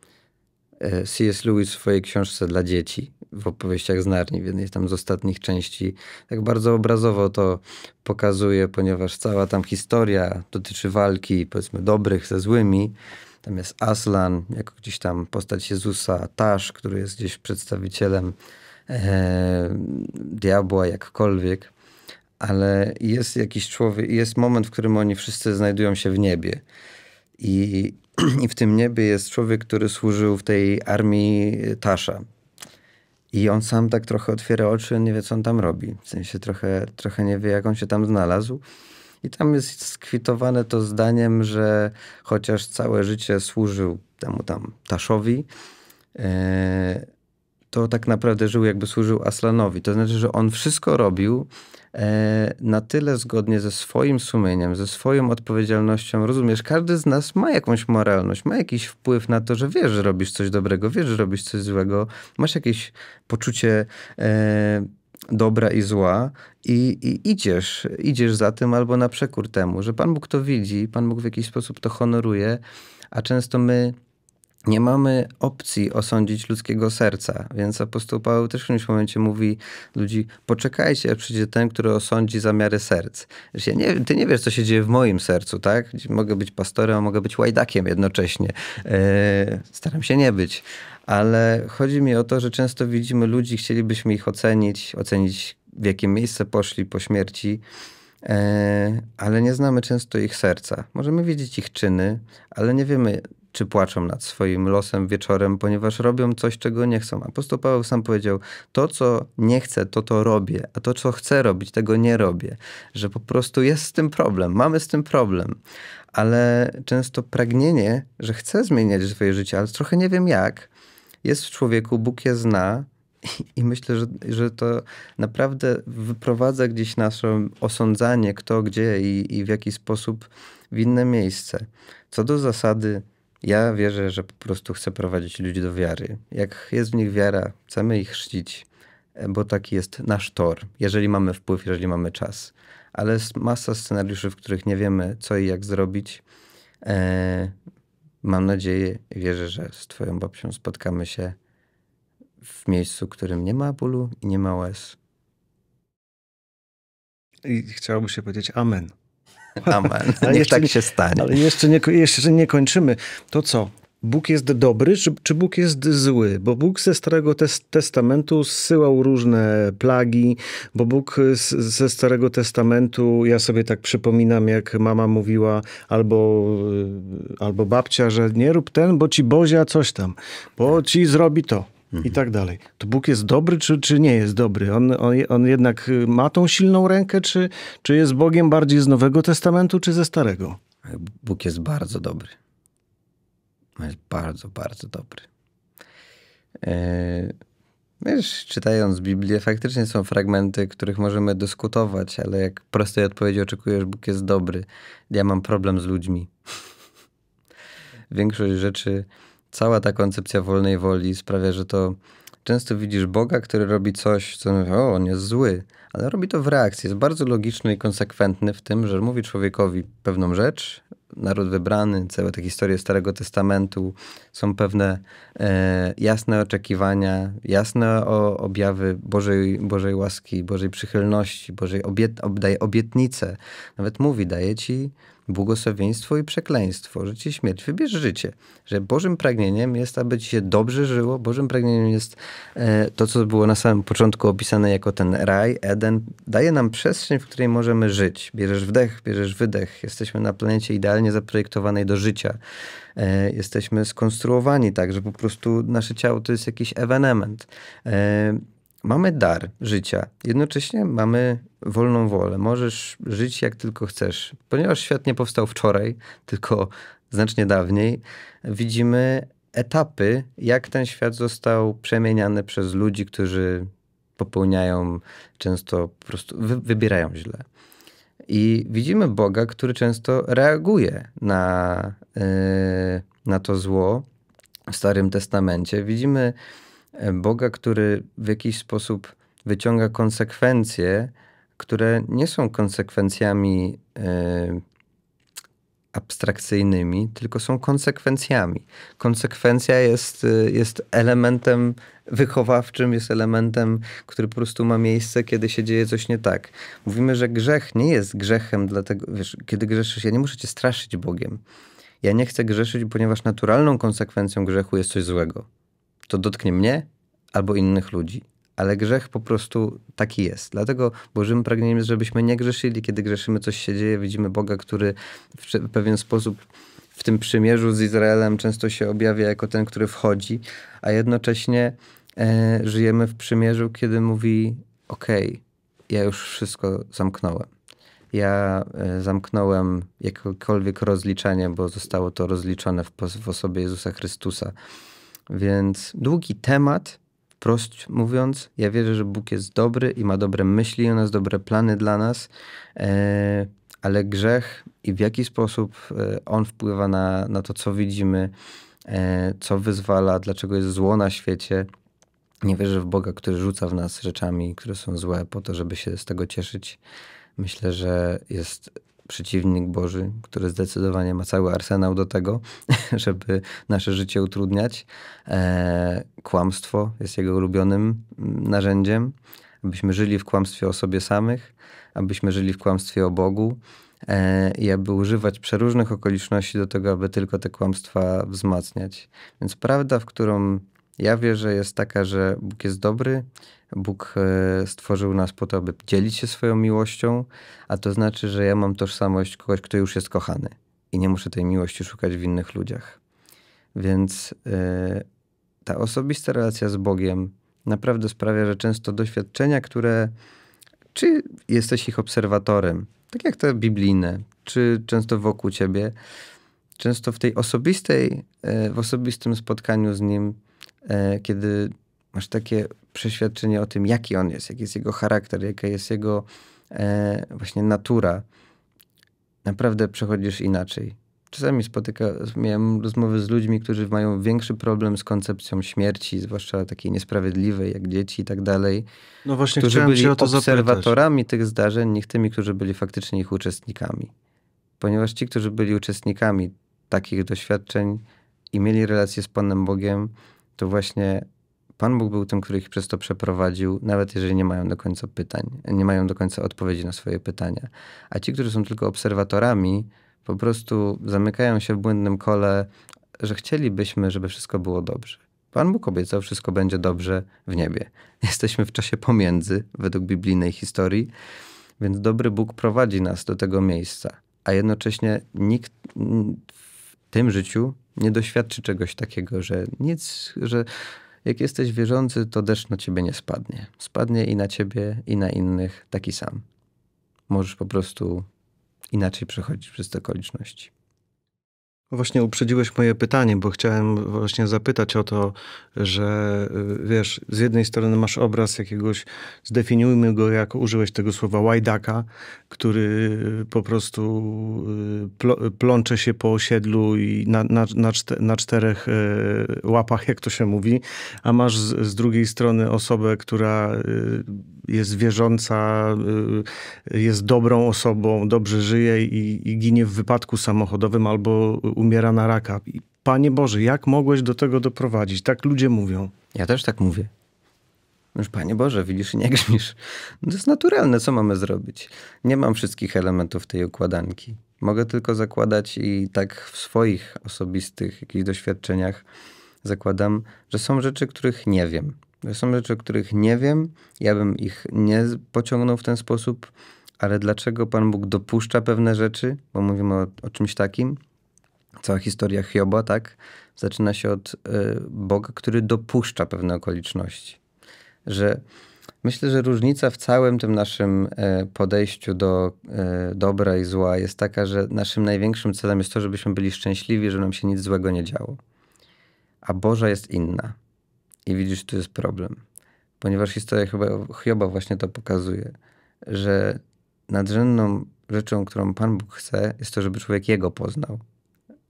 E, C.S. Lewis w swojej książce dla dzieci, w opowieściach z Narni, w jednej tam z ostatnich części, tak bardzo obrazowo to pokazuje, ponieważ cała tam historia dotyczy walki, powiedzmy, dobrych ze złymi. Tam jest Aslan, jako gdzieś tam postać Jezusa, Tasz, który jest gdzieś przedstawicielem e, diabła, jakkolwiek. Ale jest jakiś człowiek, jest moment, w którym oni wszyscy znajdują się w niebie. I i w tym niebie jest człowiek, który służył w tej armii y, Tasza. I on sam tak trochę otwiera oczy, nie wie, co on tam robi. W sensie trochę, trochę nie wie, jak on się tam znalazł. I tam jest skwitowane to zdaniem, że chociaż całe życie służył temu tam Taszowi, yy, to tak naprawdę żył jakby służył Aslanowi. To znaczy, że on wszystko robił, E, na tyle zgodnie ze swoim sumieniem, ze swoją odpowiedzialnością, rozumiesz, każdy z nas ma jakąś moralność, ma jakiś wpływ na to, że wiesz, że robisz coś dobrego, wiesz, że robisz coś złego, masz jakieś poczucie e, dobra i zła i, i, idziesz, idziesz za tym albo na przekór temu, że Pan Bóg to widzi, Pan Bóg w jakiś sposób to honoruje, a często my nie mamy opcji osądzić ludzkiego serca. Więc apostoł Paweł też w którymś momencie mówi ludzi, poczekajcie, a przyjdzie ten, który osądzi zamiary serc. Ja nie, ty nie wiesz, co się dzieje w moim sercu, tak? Mogę być pastorem, a mogę być łajdakiem jednocześnie. Yy, staram się nie być. Ale chodzi mi o to, że często widzimy ludzi, chcielibyśmy ich ocenić, ocenić w jakie miejsce poszli po śmierci, e, ale nie znamy często ich serca. Możemy wiedzieć ich czyny, ale nie wiemy, czy płaczą nad swoim losem wieczorem, ponieważ robią coś, czego nie chcą. Apostoł Paweł sam powiedział: To, co nie chcę, to to robię, a to, co chcę robić, tego nie robię. Że po prostu jest z tym problem, mamy z tym problem. Ale często pragnienie, że chcę zmieniać swoje życie, ale trochę nie wiem jak, jest w człowieku, Bóg je zna, i myślę, że, że to naprawdę wyprowadza gdzieś nasze osądzanie, kto, gdzie i, i w jaki sposób w inne miejsce. Co do zasady, ja wierzę, że po prostu chcę prowadzić ludzi do wiary. Jak jest w nich wiara, chcemy ich chrzcić, bo taki jest nasz tor, jeżeli mamy wpływ, jeżeli mamy czas. Ale jest masa scenariuszy, w których nie wiemy, co i jak zrobić. Eee, mam nadzieję, wierzę, że z Twoją babcią spotkamy się w miejscu, w którym nie ma bólu i nie ma łez. I chciałoby się powiedzieć Amen. Amen. Niech tak się stanie. Ale jeszcze nie, jeszcze nie kończymy. To co? Bóg jest dobry, czy, czy Bóg jest zły? Bo Bóg ze Starego Testamentu zsyłał różne plagi, bo Bóg z, ze Starego Testamentu, ja sobie tak przypominam, jak mama mówiła, albo, y, albo babcia, że nie rób ten, bo ci Bozia coś tam, bo ci zrobi to i tak dalej. To Bóg jest dobry, czy, czy nie jest dobry? On, on, on jednak y, ma tą silną rękę, czy, czy jest Bogiem bardziej z Nowego Testamentu, czy ze Starego? Bóg jest bardzo dobry. Jest bardzo, bardzo dobry. E, wiesz, czytając Biblię, faktycznie są fragmenty, których możemy dyskutować, ale jak prostej odpowiedzi oczekujesz, Bóg jest dobry. Ja mam problem z ludźmi. Większość rzeczy cała ta koncepcja wolnej woli sprawia, że to często widzisz Boga, który robi coś, co mówi, o, on jest zły, ale robi to w reakcji. Jest bardzo logiczny i konsekwentny w tym, że mówi człowiekowi pewną rzecz, naród wybrany, całe te historie Starego Testamentu, są pewne e, jasne oczekiwania, jasne o, objawy Bożej, Bożej łaski, Bożej przychylności, Bożej obiet, obdaje obietnice. Nawet mówi, daje ci błogosławieństwo i przekleństwo, życie i śmierć. Wybierz życie, że Bożym pragnieniem jest, aby ci się dobrze żyło, Bożym pragnieniem jest e, to, co było na samym początku opisane jako ten raj, Eden. Daje nam przestrzeń, w której możemy żyć. Bierzesz wdech, bierzesz wydech. Jesteśmy na planecie idealnie zaprojektowanej do życia. E, jesteśmy skonstruowani tak, że po prostu nasze ciało to jest jakiś ewenement. E, mamy dar życia, jednocześnie mamy wolną wolę. Możesz żyć jak tylko chcesz. Ponieważ świat nie powstał wczoraj, tylko znacznie dawniej, widzimy etapy, jak ten świat został przemieniany przez ludzi, którzy popełniają często po prostu, wy, wybierają źle. I widzimy Boga, który często reaguje na, yy, na to zło w Starym Testamencie. Widzimy E, Boga, który w jakiś sposób wyciąga konsekwencje, które nie są konsekwencjami e, abstrakcyjnymi, tylko są konsekwencjami. Konsekwencja jest, e, jest elementem wychowawczym, jest elementem, który po prostu ma miejsce, kiedy się dzieje coś nie tak. Mówimy, że grzech nie jest grzechem, dlatego, wiesz, kiedy grzeszysz, ja nie muszę cię straszyć Bogiem. Ja nie chcę grzeszyć, ponieważ naturalną konsekwencją grzechu jest coś złego to dotknie mnie albo innych ludzi. Ale grzech po prostu taki jest. Dlatego Bożym pragnieniem jest, żebyśmy nie grzeszyli. Kiedy grzeszymy, coś się dzieje, widzimy Boga, który w pewien sposób w tym przymierzu z Izraelem często się objawia jako ten, który wchodzi, a jednocześnie e, żyjemy w przymierzu, kiedy mówi: Okej, okay, ja już wszystko zamknąłem. Ja e, zamknąłem jakiekolwiek rozliczenie, bo zostało to rozliczone w, w osobie Jezusa Chrystusa. Więc długi temat, wprost mówiąc, ja wierzę, że Bóg jest dobry i ma dobre myśli o nas, dobre plany dla nas, e, ale grzech i w jaki sposób e, on wpływa na, na to, co widzimy, e, co wyzwala, dlaczego jest zło na świecie. Nie wierzę w Boga, który rzuca w nas rzeczami, które są złe, po to, żeby się z tego cieszyć. Myślę, że jest przeciwnik Boży, który zdecydowanie ma cały arsenał do tego, żeby nasze życie utrudniać. E, kłamstwo jest jego ulubionym mm, narzędziem, abyśmy żyli w kłamstwie o sobie samych, abyśmy żyli w kłamstwie o Bogu e, i aby używać przeróżnych okoliczności do tego, aby tylko te kłamstwa wzmacniać. Więc prawda, w którą ja wierzę jest taka, że Bóg jest dobry, Bóg e, stworzył nas po to, aby dzielić się swoją miłością, a to znaczy, że ja mam tożsamość kogoś, kto już jest kochany i nie muszę tej miłości szukać w innych ludziach. Więc e, ta osobista relacja z Bogiem naprawdę sprawia, że często doświadczenia, które czy jesteś ich obserwatorem, tak jak te biblijne, czy często wokół ciebie, często w tej osobistej, e, w osobistym spotkaniu z Nim E, kiedy masz takie przeświadczenie o tym, jaki on jest, jaki jest jego charakter, jaka jest jego e, właśnie natura, naprawdę przechodzisz inaczej. Czasami spotykam miałem rozmowy z ludźmi, którzy mają większy problem z koncepcją śmierci, zwłaszcza takiej niesprawiedliwej, jak dzieci i tak dalej. No właśnie, którzy byli obserwatorami zapytać. tych zdarzeń, niż tymi, którzy byli faktycznie ich uczestnikami. Ponieważ ci, którzy byli uczestnikami takich doświadczeń i mieli relacje z Panem Bogiem, to właśnie Pan Bóg był tym, który ich przez to przeprowadził, nawet jeżeli nie mają do końca pytań, nie mają do końca odpowiedzi na swoje pytania. A ci, którzy są tylko obserwatorami, po prostu zamykają się w błędnym kole, że chcielibyśmy, żeby wszystko było dobrze. Pan Bóg obiecał, wszystko będzie dobrze w niebie. Jesteśmy w czasie pomiędzy, według biblijnej historii, więc dobry Bóg prowadzi nas do tego miejsca, a jednocześnie nikt w tym życiu nie doświadczy czegoś takiego, że nic, że jak jesteś wierzący, to deszcz na ciebie nie spadnie. Spadnie i na ciebie, i na innych taki sam. Możesz po prostu inaczej przechodzić przez te okoliczności. Właśnie uprzedziłeś moje pytanie, bo chciałem właśnie zapytać o to, że y, wiesz, z jednej strony masz obraz jakiegoś, zdefiniujmy go jako, użyłeś tego słowa, łajdaka, który y, po prostu y, pl plącze się po osiedlu i na, na, na, na czterech łapach, jak to się mówi, a masz z, z drugiej strony osobę, która jest wierząca, jest dobrą osobą, dobrze żyje i, i ginie w wypadku samochodowym albo umiera na raka. I Panie Boże, jak mogłeś do tego doprowadzić? Tak ludzie mówią. Ja też tak mówię. Już Panie Boże, widzisz i nie grzmisz. No to jest naturalne, co mamy zrobić? Nie mam wszystkich elementów tej układanki. Mogę tylko zakładać i tak w swoich osobistych jakichś doświadczeniach zakładam, że są rzeczy, których nie wiem. są rzeczy, których nie wiem, ja bym ich nie pociągnął w ten sposób, ale dlaczego Pan Bóg dopuszcza pewne rzeczy, bo mówimy o, o czymś takim, cała historia Hioba, tak, zaczyna się od y, Boga, który dopuszcza pewne okoliczności. Że myślę, że różnica w całym tym naszym e, podejściu do e, dobra i zła jest taka, że naszym największym celem jest to, żebyśmy byli szczęśliwi, że nam się nic złego nie działo. A Boża jest inna. I widzisz, tu jest problem. Ponieważ historia Hioba właśnie to pokazuje, że nadrzędną rzeczą, którą Pan Bóg chce, jest to, żeby człowiek Jego poznał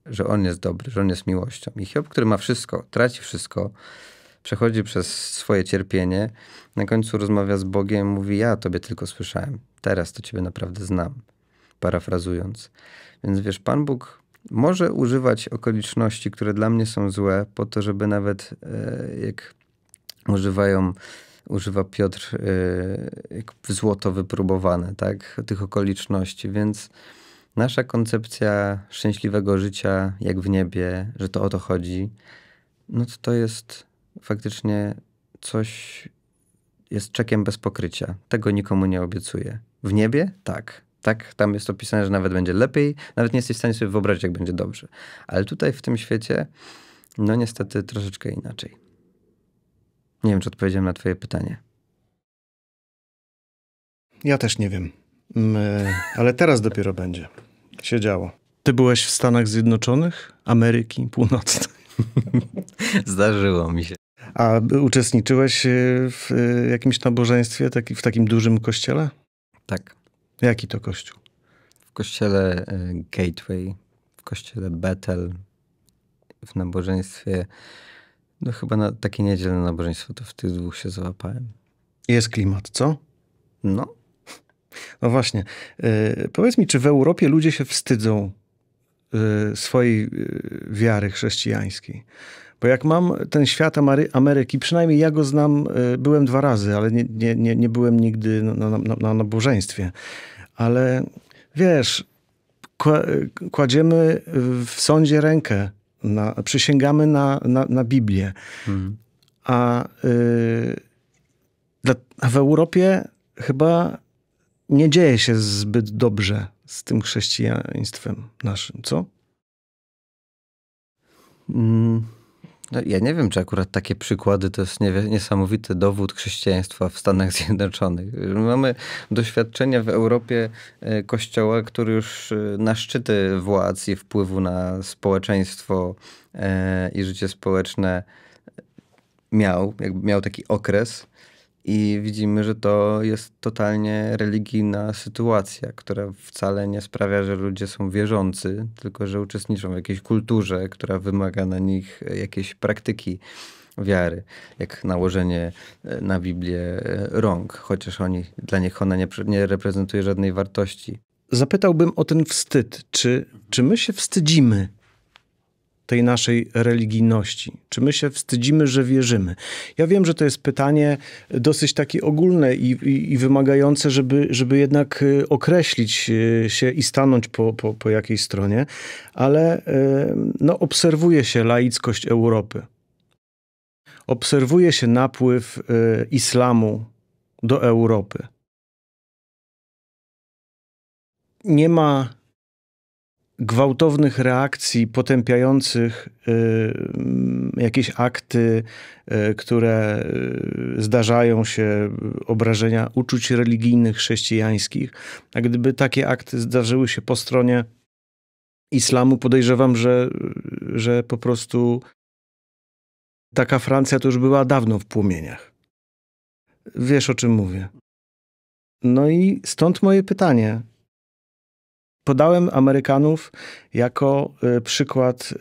że on jest dobry, że on jest miłością. I Hiob, który ma wszystko, traci wszystko, przechodzi przez swoje cierpienie, na końcu rozmawia z Bogiem, mówi: Ja tobie tylko słyszałem, teraz to ciebie naprawdę znam. Parafrazując. Więc wiesz, Pan Bóg może używać okoliczności, które dla mnie są złe, po to, żeby nawet e, jak używają używa Piotr e, jak złoto wypróbowane, tak, tych okoliczności, więc Nasza koncepcja szczęśliwego życia, jak w niebie, że to o to chodzi, no to to jest faktycznie coś, jest czekiem bez pokrycia. Tego nikomu nie obiecuję. W niebie? Tak. Tak, tam jest opisane, że nawet będzie lepiej, nawet nie jesteś w stanie sobie wyobrazić, jak będzie dobrze. Ale tutaj, w tym świecie, no niestety troszeczkę inaczej. Nie wiem, czy odpowiedziałem na Twoje pytanie. Ja też nie wiem. My, mm, e, ale teraz dopiero będzie się działo. Ty byłeś w Stanach Zjednoczonych, Ameryki Północnej. Zdarzyło mi się. A uczestniczyłeś e, w e, jakimś nabożeństwie, w takim dużym kościele? Tak. Jaki to kościół? W kościele e, Gateway, w kościele Bethel, w nabożeństwie, no chyba na takie niedzielne nabożeństwo, to w tych dwóch się złapałem. Jest klimat, co? No, no właśnie. E, powiedz mi, czy w Europie ludzie się wstydzą e, swojej e, wiary chrześcijańskiej? Bo jak mam ten świat Ameryki, przynajmniej ja go znam, byłem dwa razy, ale nie, nie, nie, nie byłem nigdy na, na, na nabożeństwie. Ale wiesz, kładziemy w sądzie rękę, na, przysięgamy na, na, na Biblię. Mhm. A, y, a w Europie chyba nie dzieje się zbyt dobrze z tym chrześcijaństwem naszym, co? Mm, no, ja nie wiem, czy akurat takie przykłady to jest niesamowity dowód chrześcijaństwa w Stanach Zjednoczonych. Mamy doświadczenia w Europie e, kościoła, który już e, na szczyty władz i wpływu na społeczeństwo e, i życie społeczne miał, jakby miał taki okres i widzimy, że to jest totalnie religijna sytuacja, która wcale nie sprawia, że ludzie są wierzący, tylko że uczestniczą w jakiejś kulturze, która wymaga na nich jakiejś praktyki wiary, jak nałożenie e, na Biblię e, rąk, chociaż oni, dla nich ona nie, nie reprezentuje żadnej wartości. Zapytałbym o ten wstyd. Czy, czy my się wstydzimy tej naszej religijności? Czy my się wstydzimy, że wierzymy? Ja wiem, że to jest pytanie dosyć takie ogólne i, i, i wymagające, żeby, żeby jednak y, określić y, się i stanąć po, po, po jakiej stronie, ale y, no, obserwuje się laickość Europy. Obserwuje się napływ islamu do Europy. Nie ma gwałtownych reakcji potępiających y, mm, jakieś akty, y, które y, zdarzają się, obrażenia uczuć religijnych, chrześcijańskich. A gdyby takie akty zdarzyły się po stronie islamu, podejrzewam, że, że po prostu taka Francja to już była dawno w płomieniach. Wiesz o czym mówię. No i stąd moje pytanie podałem Amerykanów jako y, przykład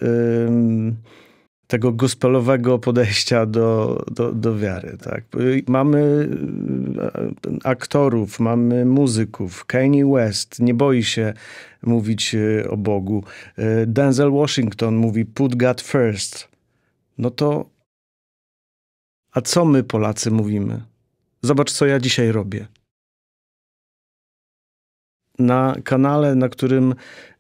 tego gospelowego podejścia do, do, do wiary. Tak? Mamy y, aktorów, mamy muzyków. Kanye West nie boi się mówić y, o Bogu. Denzel Washington mówi put God first. No to a co my Polacy mówimy? Zobacz, co ja dzisiaj robię na kanale, na którym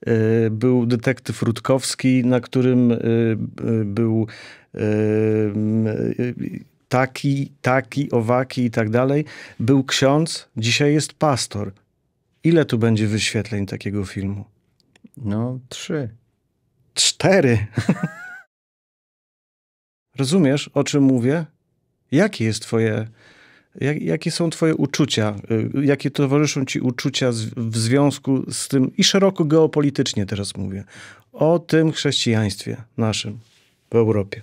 e, był detektyw Rutkowski, na którym e, e, był taki, taki, owaki i tak dalej. Był ksiądz, dzisiaj jest pastor. Ile tu będzie wyświetleń takiego filmu? No, trzy. Cztery. Rozumiesz, o czym mówię? Jakie jest twoje jak, jakie są Twoje uczucia? Y, jakie towarzyszą Ci uczucia z, w związku z tym, i szeroko geopolitycznie teraz mówię, o tym chrześcijaństwie naszym w Europie?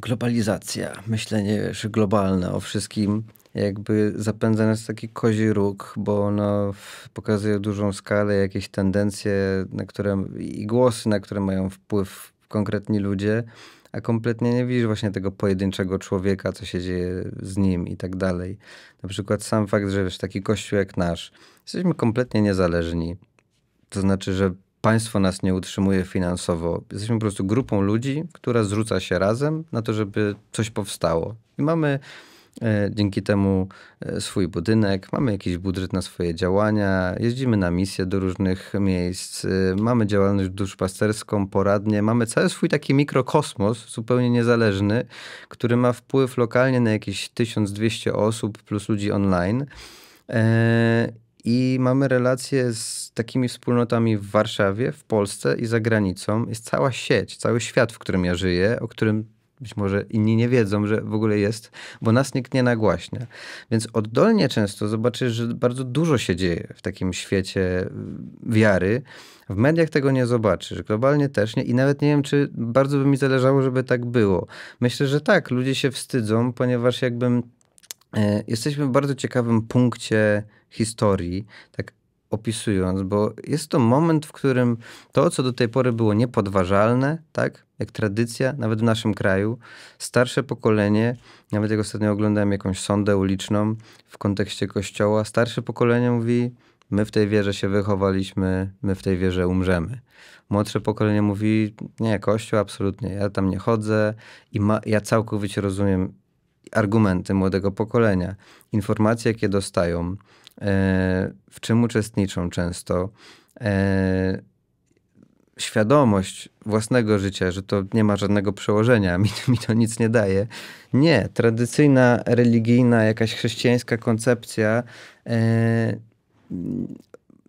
Globalizacja, myślenie wiesz, globalne o wszystkim, jakby zapędza nas taki kozi róg, bo ono pokazuje dużą skalę, jakieś tendencje na które, i głosy, na które mają wpływ konkretni ludzie a kompletnie nie widzisz właśnie tego pojedynczego człowieka, co się dzieje z nim i tak dalej. Na przykład sam fakt, że wiesz, taki kościół jak nasz, jesteśmy kompletnie niezależni. To znaczy, że państwo nas nie utrzymuje finansowo. Jesteśmy po prostu grupą ludzi, która zrzuca się razem na to, żeby coś powstało. I mamy E, dzięki temu e, swój budynek, mamy jakiś budżet na swoje działania, jeździmy na misje do różnych miejsc, e, mamy działalność duszpasterską, poradnie, mamy cały swój taki mikrokosmos, zupełnie niezależny, który ma wpływ lokalnie na jakieś 1200 osób plus ludzi online. I mamy relacje z takimi wspólnotami w Warszawie, w Polsce i za granicą. Jest cała sieć, cały świat, w którym ja żyję, o którym być może inni nie wiedzą, że w ogóle jest, bo nas nikt nie nagłaśnia. Więc oddolnie często zobaczysz, że bardzo dużo się dzieje w takim świecie y, wiary. W mediach tego nie zobaczysz, globalnie też nie i nawet nie wiem, czy bardzo by mi zależało, żeby tak było. Myślę, że tak, ludzie się wstydzą, ponieważ jakbym e, Jesteśmy w bardzo ciekawym punkcie historii, tak opisując, bo jest to moment, w którym to, co do tej pory było niepodważalne, tak, jak tradycja, nawet w naszym kraju, starsze pokolenie, nawet jak ostatnio oglądałem jakąś sondę uliczną w kontekście kościoła, starsze pokolenie mówi, my w tej wierze się wychowaliśmy, my w tej wierze umrzemy. Młodsze pokolenie mówi, nie, kościół absolutnie, ja tam nie chodzę i ma, ja całkowicie rozumiem argumenty młodego pokolenia. Informacje, jakie dostają w czym uczestniczą często. E, świadomość własnego życia, że to nie ma żadnego przełożenia, mi, mi to nic nie daje. Nie, tradycyjna, religijna, jakaś chrześcijańska koncepcja e,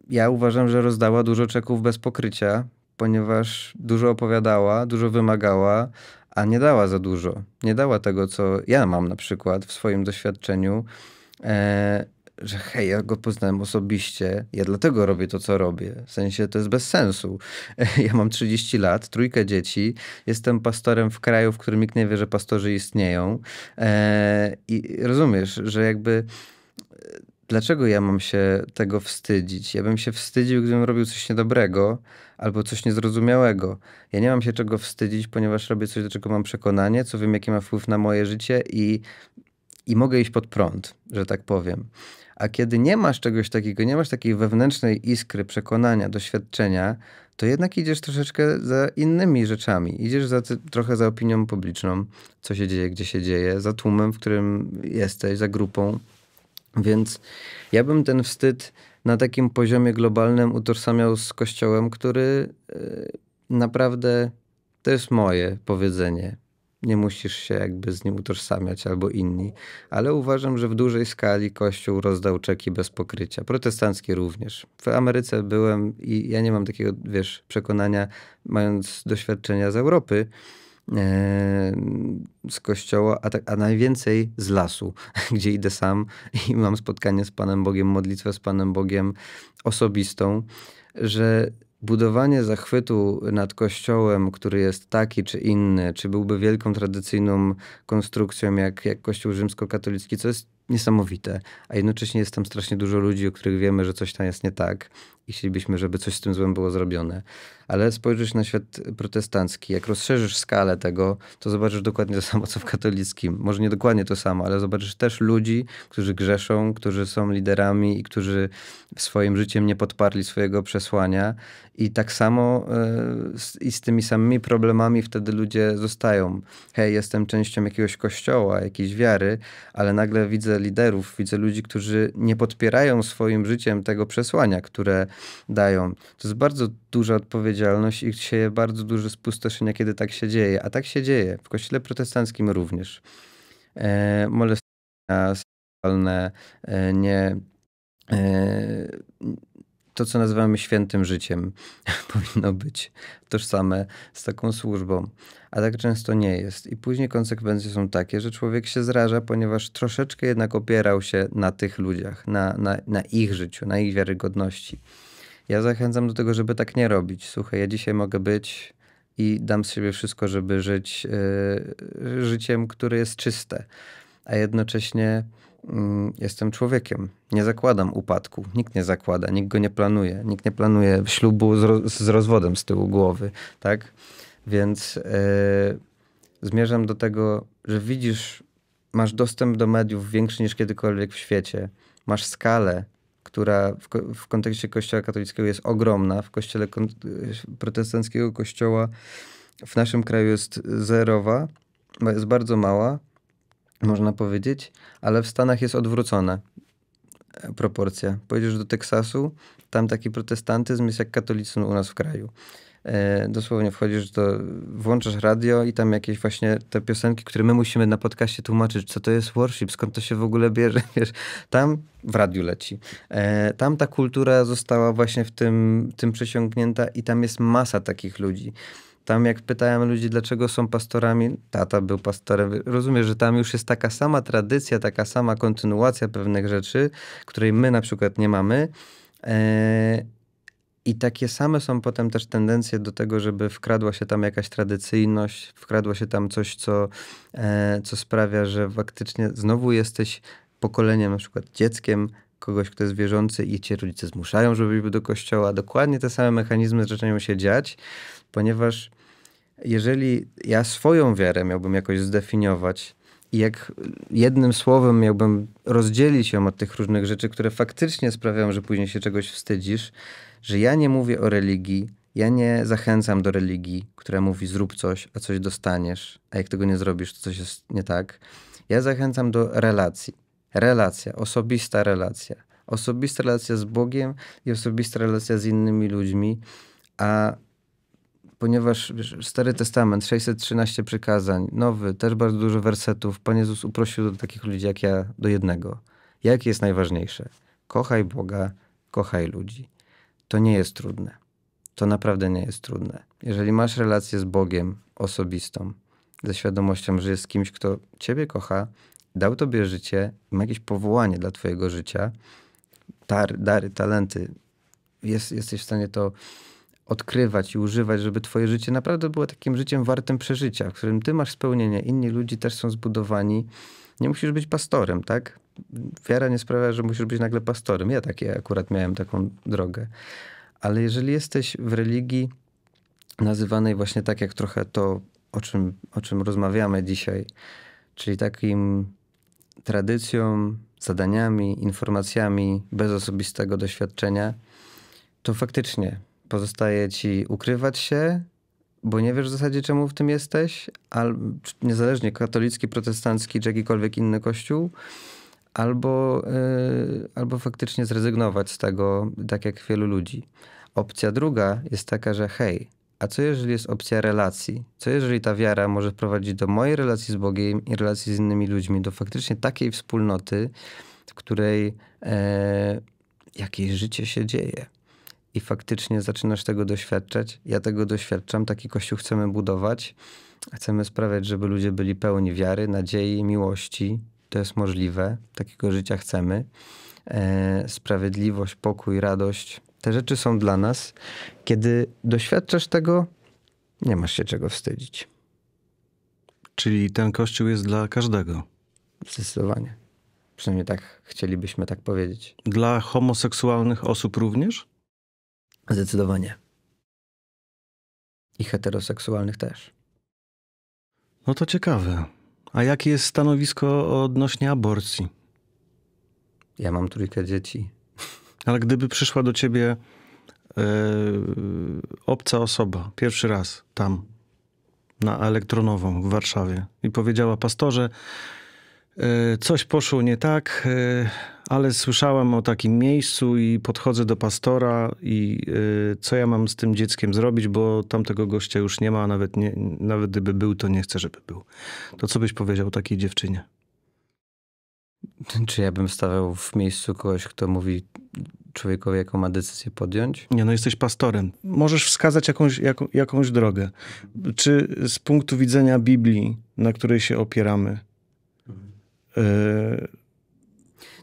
ja uważam, że rozdała dużo czeków bez pokrycia, ponieważ dużo opowiadała, dużo wymagała, a nie dała za dużo. Nie dała tego, co ja mam na przykład w swoim doświadczeniu. E, że hej, ja go poznałem osobiście, ja dlatego robię to, co robię. W sensie to jest bez sensu. Ja mam 30 lat, trójkę dzieci, jestem pastorem w kraju, w którym nikt nie wie, że pastorzy istnieją. Eee, I rozumiesz, że jakby e, dlaczego ja mam się tego wstydzić? Ja bym się wstydził, gdybym robił coś niedobrego albo coś niezrozumiałego. Ja nie mam się czego wstydzić, ponieważ robię coś, do czego mam przekonanie, co wiem, jaki ma wpływ na moje życie i, i mogę iść pod prąd, że tak powiem. A kiedy nie masz czegoś takiego, nie masz takiej wewnętrznej iskry, przekonania, doświadczenia, to jednak idziesz troszeczkę za innymi rzeczami. Idziesz za, trochę za opinią publiczną, co się dzieje, gdzie się dzieje, za tłumem, w którym jesteś, za grupą. Więc ja bym ten wstyd na takim poziomie globalnym utożsamiał z kościołem, który y, naprawdę to jest moje powiedzenie nie musisz się jakby z nim utożsamiać albo inni. Ale uważam, że w dużej skali Kościół rozdał czeki bez pokrycia. Protestancki również. W Ameryce byłem i ja nie mam takiego, wiesz, przekonania, mając doświadczenia z Europy, e, z kościoła, a, tak, a najwięcej z lasu, gdzie idę sam i mam spotkanie z Panem Bogiem, modlitwę z Panem Bogiem osobistą, że budowanie zachwytu nad kościołem, który jest taki czy inny, czy byłby wielką tradycyjną konstrukcją jak, jak kościół rzymskokatolicki, co jest niesamowite, a jednocześnie jest tam strasznie dużo ludzi, o których wiemy, że coś tam jest nie tak i chcielibyśmy, żeby coś z tym złem było zrobione. Ale spojrzysz na świat protestancki, jak rozszerzysz skalę tego, to zobaczysz dokładnie to samo, co w katolickim. Może nie dokładnie to samo, ale zobaczysz też ludzi, którzy grzeszą, którzy są liderami i którzy swoim życiem nie podparli swojego przesłania. I tak samo e, i z tymi samymi problemami wtedy ludzie zostają. Hej, jestem częścią jakiegoś kościoła, jakiejś wiary, ale nagle widzę liderów, widzę ludzi, którzy nie podpierają swoim życiem tego przesłania, które dają. To jest bardzo duża odpowiedzialność i się bardzo duże spustoszenie, kiedy tak się dzieje. A tak się dzieje w kościele protestanckim również. E, molestowania seksualne, e, nie... E, to, co nazywamy świętym życiem, powinno być tożsame z taką służbą, a tak często nie jest. I później konsekwencje są takie, że człowiek się zraża, ponieważ troszeczkę jednak opierał się na tych ludziach, na, na, na ich życiu, na ich wiarygodności. Ja zachęcam do tego, żeby tak nie robić. Słuchaj, ja dzisiaj mogę być i dam z siebie wszystko, żeby żyć e, życiem, które jest czyste, a jednocześnie mm, jestem człowiekiem. Nie zakładam upadku. Nikt nie zakłada, nikt go nie planuje. Nikt nie planuje ślubu z, ro z rozwodem z tyłu głowy, tak? Więc yy, zmierzam do tego, że widzisz, masz dostęp do mediów większy niż kiedykolwiek w świecie. Masz skalę, która w, w kontekście Kościoła katolickiego jest ogromna, w kościele protestanckiego kościoła w naszym kraju jest zerowa, jest bardzo mała, można powiedzieć, ale w Stanach jest odwrócona e, proporcja. Pojedziesz do Teksasu, tam taki protestantyzm jest jak katolicyzm u nas w kraju. E, dosłownie wchodzisz do, włączasz radio i tam jakieś właśnie te piosenki, które my musimy na podcaście tłumaczyć, co to jest worship, skąd to się w ogóle bierze, wiesz, tam w radiu leci. E, tam ta kultura została właśnie w tym, tym przesiągnięta i tam jest masa takich ludzi. Tam jak pytałem ludzi, dlaczego są pastorami, tata był pastorem. Rozumiesz, że tam już jest taka sama tradycja, taka sama kontynuacja pewnych rzeczy, której my na przykład nie mamy. E, i takie same są potem też tendencje do tego, żeby wkradła się tam jakaś tradycyjność, wkradła się tam coś, co, e, co sprawia, że faktycznie znowu jesteś pokoleniem, na przykład dzieckiem kogoś, kto jest wierzący i cię rodzice zmuszają, żeby był do kościoła. Dokładnie te same mechanizmy zaczynają się dziać, ponieważ jeżeli ja swoją wiarę miałbym jakoś zdefiniować i jak jednym słowem miałbym rozdzielić ją od tych różnych rzeczy, które faktycznie sprawiają, że później się czegoś wstydzisz, że ja nie mówię o religii, ja nie zachęcam do religii, która mówi zrób coś, a coś dostaniesz, a jak tego nie zrobisz, to coś jest nie tak. Ja zachęcam do relacji. Relacja, osobista relacja. Osobista relacja z Bogiem i osobista relacja z innymi ludźmi, a ponieważ wiesz, Stary Testament, 613 przykazań, nowy, też bardzo dużo wersetów, Pan Jezus uprosił do takich ludzi jak ja, do jednego. Jakie jest najważniejsze? Kochaj Boga, kochaj ludzi to nie jest trudne. To naprawdę nie jest trudne. Jeżeli masz relację z Bogiem osobistą, ze świadomością, że jest kimś, kto Ciebie kocha, dał Tobie życie, ma jakieś powołanie dla Twojego życia, tar, dary, talenty, jest, jesteś w stanie to odkrywać i używać, żeby Twoje życie naprawdę było takim życiem wartym przeżycia, w którym Ty masz spełnienie, inni ludzie też są zbudowani. Nie musisz być pastorem, tak? wiara nie sprawia, że musisz być nagle pastorem. Ja takie akurat miałem taką drogę. Ale jeżeli jesteś w religii nazywanej właśnie tak, jak trochę to, o czym, o czym rozmawiamy dzisiaj, czyli takim tradycją, zadaniami, informacjami bez osobistego doświadczenia, to faktycznie pozostaje ci ukrywać się, bo nie wiesz w zasadzie czemu w tym jesteś, ale niezależnie katolicki, protestancki czy jakikolwiek inny kościół, albo, e, albo faktycznie zrezygnować z tego, tak jak wielu ludzi. Opcja druga jest taka, że hej, a co jeżeli jest opcja relacji? Co jeżeli ta wiara może prowadzić do mojej relacji z Bogiem i relacji z innymi ludźmi, do faktycznie takiej wspólnoty, w której e, jakieś życie się dzieje? I faktycznie zaczynasz tego doświadczać. Ja tego doświadczam. Taki kościół chcemy budować. Chcemy sprawiać, żeby ludzie byli pełni wiary, nadziei, miłości, to jest możliwe, takiego życia chcemy. E, sprawiedliwość, pokój, radość. Te rzeczy są dla nas. Kiedy doświadczasz tego, nie masz się czego wstydzić. Czyli ten kościół jest dla każdego. Zdecydowanie. Przynajmniej tak chcielibyśmy tak powiedzieć. Dla homoseksualnych osób również? Zdecydowanie. I heteroseksualnych też. No to ciekawe. A jakie jest stanowisko odnośnie aborcji? Ja mam trójkę dzieci. Ale gdyby przyszła do ciebie yy, obca osoba, pierwszy raz tam, na elektronową w Warszawie i powiedziała, pastorze, E, coś poszło nie tak, e, ale słyszałem o takim miejscu i podchodzę do pastora i e, co ja mam z tym dzieckiem zrobić, bo tamtego gościa już nie ma, a nawet, nie, nawet gdyby był, to nie chcę, żeby był. To co byś powiedział takiej dziewczynie? Czy ja bym stawał w miejscu kogoś, kto mówi człowiekowi, jaką ma decyzję podjąć? Nie, no jesteś pastorem. Możesz wskazać jakąś, jakąś drogę. Czy z punktu widzenia Biblii, na której się opieramy, Yy,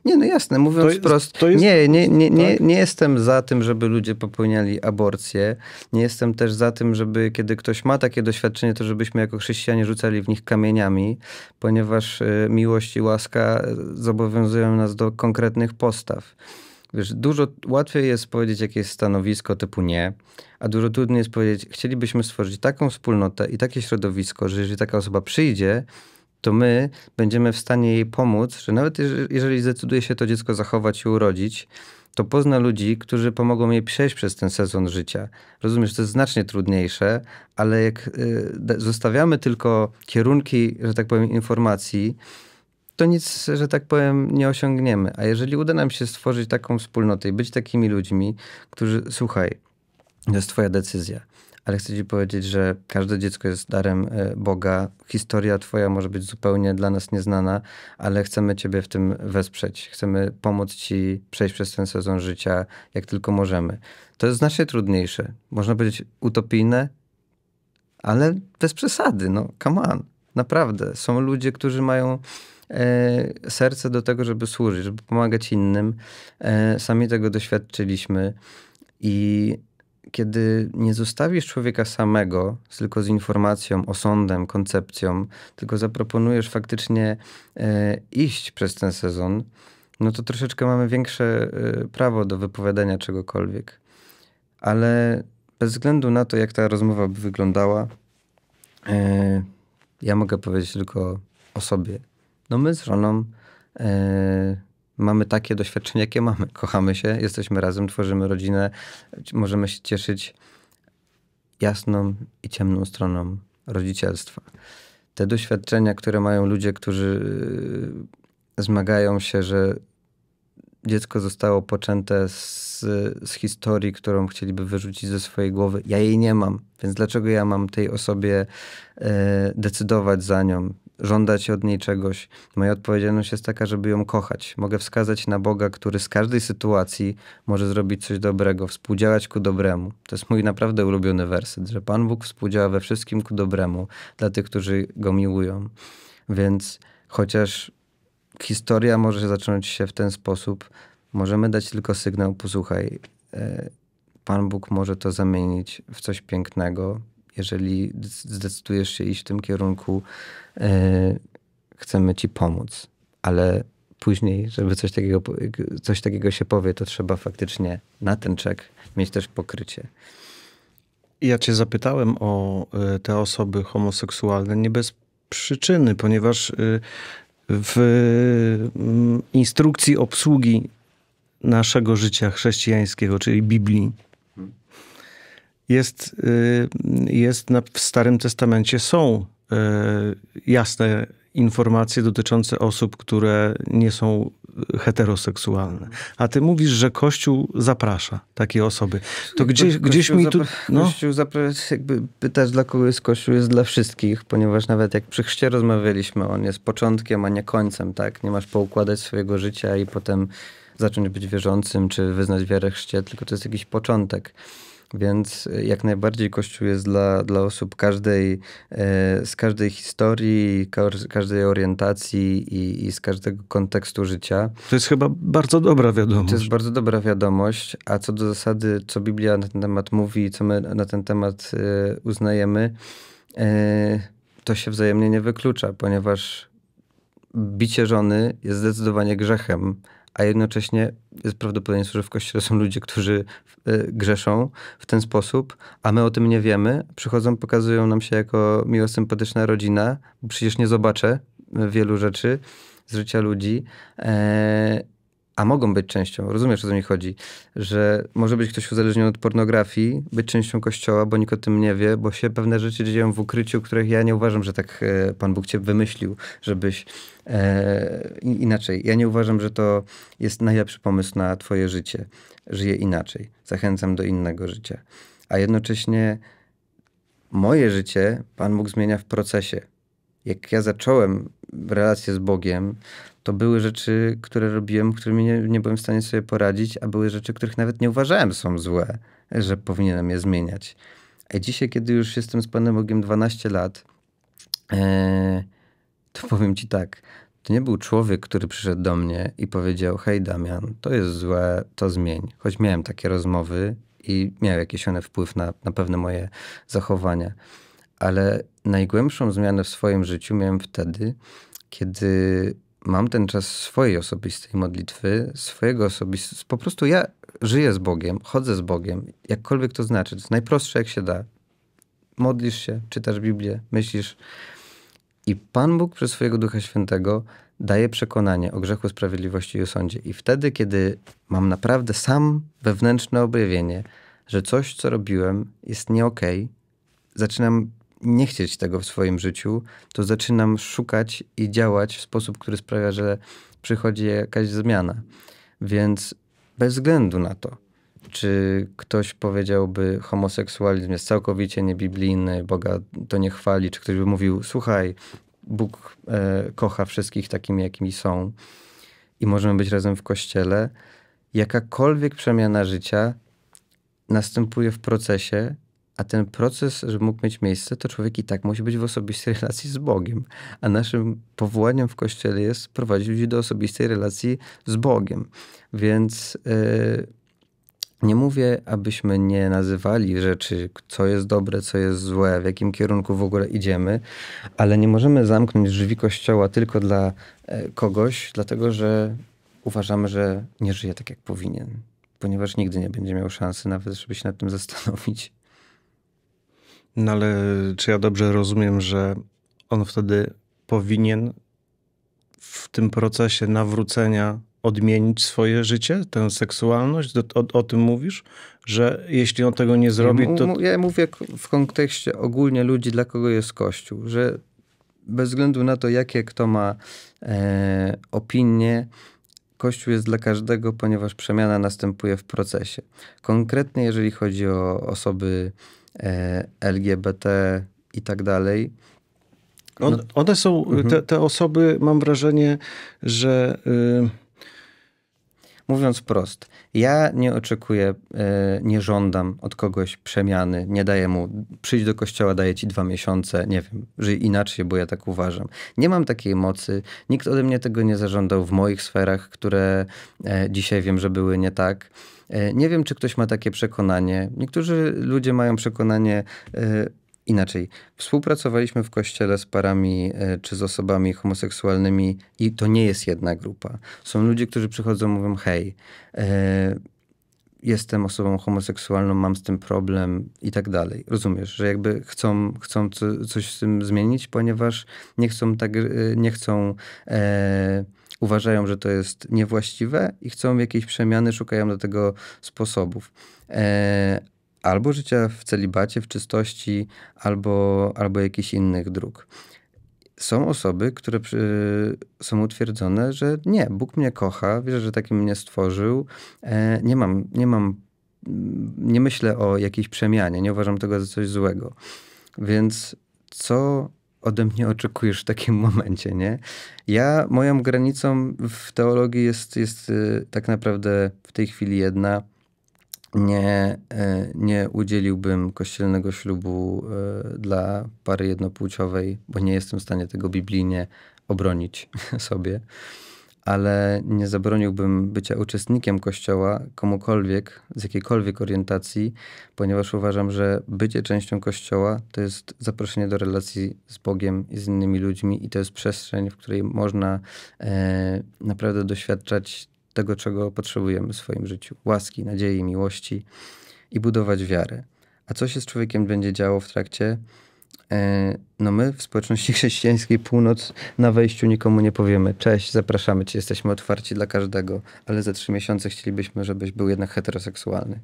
nie, no jasne, mówiąc to wprost, jest, nie, nie, nie, nie, tak. nie jestem za tym, żeby ludzie popełniali aborcję. Nie jestem też za tym, żeby kiedy ktoś ma takie doświadczenie, to żebyśmy jako chrześcijanie rzucali w nich kamieniami, ponieważ y, miłość i łaska zobowiązują nas do konkretnych postaw. Wiesz, dużo łatwiej jest powiedzieć jakieś stanowisko typu nie, a dużo trudniej jest powiedzieć, chcielibyśmy stworzyć taką wspólnotę i takie środowisko, że jeżeli taka osoba przyjdzie, to my będziemy w stanie jej pomóc, że nawet jeżeli zdecyduje się to dziecko zachować i urodzić, to pozna ludzi, którzy pomogą jej przejść przez ten sezon życia. Rozumiesz, to jest znacznie trudniejsze, ale jak y, zostawiamy tylko kierunki, że tak powiem, informacji, to nic, że tak powiem, nie osiągniemy. A jeżeli uda nam się stworzyć taką wspólnotę i być takimi ludźmi, którzy, słuchaj, to jest twoja decyzja ale chcę ci powiedzieć, że każde dziecko jest darem e, Boga. Historia twoja może być zupełnie dla nas nieznana, ale chcemy ciebie w tym wesprzeć. Chcemy pomóc ci przejść przez ten sezon życia, jak tylko możemy. To jest znacznie trudniejsze. Można powiedzieć utopijne, ale bez przesady. No, come on. Naprawdę. Są ludzie, którzy mają e, serce do tego, żeby służyć, żeby pomagać innym. E, sami tego doświadczyliśmy i kiedy nie zostawisz człowieka samego, tylko z informacją, osądem, koncepcją, tylko zaproponujesz faktycznie e, iść przez ten sezon, no to troszeczkę mamy większe e, prawo do wypowiadania czegokolwiek. Ale bez względu na to, jak ta rozmowa by wyglądała, e, ja mogę powiedzieć tylko o sobie. No my z żoną mamy takie doświadczenia, jakie mamy. Kochamy się, jesteśmy razem, tworzymy rodzinę, możemy się cieszyć jasną i ciemną stroną rodzicielstwa. Te doświadczenia, które mają ludzie, którzy y, zmagają się, że dziecko zostało poczęte z, z historii, którą chcieliby wyrzucić ze swojej głowy. Ja jej nie mam, więc dlaczego ja mam tej osobie e, decydować za nią? żądać od niej czegoś. Moja odpowiedzialność jest taka, żeby ją kochać. Mogę wskazać na Boga, który z każdej sytuacji może zrobić coś dobrego, współdziałać ku dobremu. To jest mój naprawdę ulubiony werset, że Pan Bóg współdziała we wszystkim ku dobremu dla tych, którzy go miłują. Więc chociaż historia może zacząć się w ten sposób, możemy dać tylko sygnał: posłuchaj, e, Pan Bóg może to zamienić w coś pięknego, jeżeli zdecydujesz się iść w tym kierunku, e, chcemy ci pomóc, ale później, żeby coś takiego, coś takiego się powie, to trzeba faktycznie na ten czek mieć też pokrycie. Ja cię zapytałem o e, te osoby homoseksualne nie bez przyczyny, ponieważ e, w mm, instrukcji obsługi naszego życia chrześcijańskiego, czyli Biblii, jest, y, jest na, w Starym Testamencie są y, jasne informacje dotyczące osób, które nie są heteroseksualne. A ty mówisz, że Kościół zaprasza takie osoby. To gdzieś Kościół gdzieś mi tu... No. Kościół zaprasza, jakby pytasz dla kogo jest Kościół, jest dla wszystkich, ponieważ nawet jak przy chrzcie rozmawialiśmy, on jest początkiem, a nie końcem, tak? Nie masz poukładać swojego życia i potem zacząć być wierzącym, czy wyznać wiarę chrzcie, tylko to jest jakiś początek. Więc e, jak najbardziej Kościół jest dla, dla osób każdej, e, z każdej historii, każdej orientacji i, i z każdego kontekstu życia. To jest chyba bardzo dobra wiadomość. To jest bardzo dobra wiadomość, a co do zasady, co Biblia na ten temat mówi, co my na ten temat e, uznajemy, to się wzajemnie nie wyklucza, ponieważ bicie żony jest zdecydowanie grzechem a jednocześnie jest prawdopodobieństwo, że w kościele są ludzie, którzy e, grzeszą w ten sposób, a my o tym nie wiemy. Przychodzą, pokazują nam się jako miłosympatyczna rodzina, bo przecież nie zobaczę e, wielu rzeczy z życia ludzi. Eee, a mogą być częścią, rozumiesz o co mi chodzi, że może być ktoś uzależniony od pornografii, być częścią kościoła, bo nikt o tym nie wie, bo się pewne rzeczy dzieją w ukryciu, których ja nie uważam, że tak e, Pan Bóg cię wymyślił, żebyś e, inaczej. Ja nie uważam, że to jest najlepszy pomysł na twoje życie. Żyję inaczej. Zachęcam do innego życia. A jednocześnie moje życie Pan Bóg zmienia w procesie. Jak ja zacząłem relację z Bogiem, to były rzeczy, które robiłem, którymi nie, nie byłem w stanie sobie poradzić, a były rzeczy, których nawet nie uważałem są złe, że powinienem je zmieniać. A e, dzisiaj, kiedy już jestem z Panem Bogiem 12 lat, yy, to powiem Ci tak, to nie był człowiek, który przyszedł do mnie i powiedział: Hej, Damian, to jest złe, to zmień. Choć miałem takie rozmowy i miały jakiś one wpływ na, na pewne moje zachowania. Ale najgłębszą zmianę w swoim życiu miałem wtedy, kiedy mam ten czas swojej osobistej modlitwy, swojego osobistego. Po prostu ja żyję z Bogiem, chodzę z Bogiem, jakkolwiek to znaczy. To jest najprostsze, jak się da. Modlisz się, czytasz Biblię, myślisz. I Pan Bóg przez swojego Ducha Świętego daje przekonanie o grzechu, sprawiedliwości i osądzie. I wtedy, kiedy mam naprawdę sam wewnętrzne objawienie, że coś, co robiłem, jest nie okay, zaczynam nie chcieć tego w swoim życiu, to zaczynam szukać i działać w sposób, który sprawia, że przychodzi jakaś zmiana. Więc bez względu na to, czy ktoś powiedziałby, homoseksualizm jest całkowicie niebiblijny, Boga to nie chwali, czy ktoś by mówił, słuchaj, Bóg e, kocha wszystkich takimi, jakimi są i możemy być razem w kościele, jakakolwiek przemiana życia następuje w procesie, a ten proces, żeby mógł mieć miejsce, to człowiek i tak musi być w osobistej relacji z Bogiem. A naszym powołaniem w Kościele jest prowadzić ludzi do osobistej relacji z Bogiem. Więc yy, nie mówię, abyśmy nie nazywali rzeczy, co jest dobre, co jest złe, w jakim kierunku w ogóle idziemy, ale nie możemy zamknąć drzwi Kościoła tylko dla e, kogoś, dlatego że uważamy, że nie żyje tak, jak powinien, ponieważ nigdy nie będzie miał szansy nawet, żeby się nad tym zastanowić. No ale czy ja dobrze rozumiem, że on wtedy powinien w tym procesie nawrócenia odmienić swoje życie, tę seksualność? O, o, o, tym mówisz? Że jeśli on tego nie zrobi, to... Ja mówię w kontekście ogólnie ludzi, dla kogo jest Kościół, że bez względu na to, jakie kto ma e, opinie, Kościół jest dla każdego, ponieważ przemiana następuje w procesie. Konkretnie jeżeli chodzi o osoby E, LGBT i tak dalej. On, no, no, one są, mhm. te, te, osoby, mam wrażenie, że. Y, Mówiąc wprost, ja nie oczekuję, e, nie żądam od kogoś przemiany, nie daję mu, przyjdź do kościoła, daję ci dwa miesiące, nie wiem, żyj inaczej, bo ja tak uważam. Nie mam takiej mocy, nikt ode mnie tego nie zażądał w moich sferach, które e, dzisiaj wiem, że były nie tak. E, nie wiem, czy ktoś ma takie przekonanie. Niektórzy ludzie mają przekonanie e, inaczej. Współpracowaliśmy w kościele z parami e, czy z osobami homoseksualnymi i to nie jest jedna grupa. Są ludzie, którzy przychodzą, mówią: Hej, jestem osobą homoseksualną, mam z tym problem i tak dalej. Rozumiesz, że jakby chcą, chcą coś z tym zmienić, ponieważ nie chcą tak, nie chcą. E, uważają, że to jest niewłaściwe i chcą jakiejś przemiany, szukają do tego sposobów. E, albo życia w celibacie, w czystości, albo, albo jakichś innych dróg. Są osoby, które przy, są utwierdzone, że nie, Bóg mnie kocha, wierzę, że taki mnie stworzył, e, nie, mam, nie mam, nie myślę o jakiejś przemianie, nie uważam tego za coś złego. Więc co ode mnie oczekujesz w takim momencie, nie? Ja, moją granicą w teologii jest, jest y, tak naprawdę w tej chwili jedna. Nie, e, nie udzieliłbym kościelnego ślubu e, dla pary jednopłciowej, bo nie jestem w stanie tego biblijnie obronić sobie ale nie zabroniłbym bycia uczestnikiem kościoła komukolwiek z jakiejkolwiek orientacji, ponieważ uważam, że bycie częścią kościoła to jest zaproszenie do relacji z Bogiem i z innymi ludźmi, i to jest przestrzeń, w której można e, naprawdę doświadczać tego, czego potrzebujemy w swoim życiu: łaski, nadziei, miłości i budować wiarę. A co się z człowiekiem będzie działo w trakcie? E, no my w społeczności chrześcijańskiej Północ na wejściu nikomu nie powiemy cześć, zapraszamy cię, jesteśmy otwarci dla każdego, ale za trzy miesiące chcielibyśmy, żebyś był jednak heteroseksualny.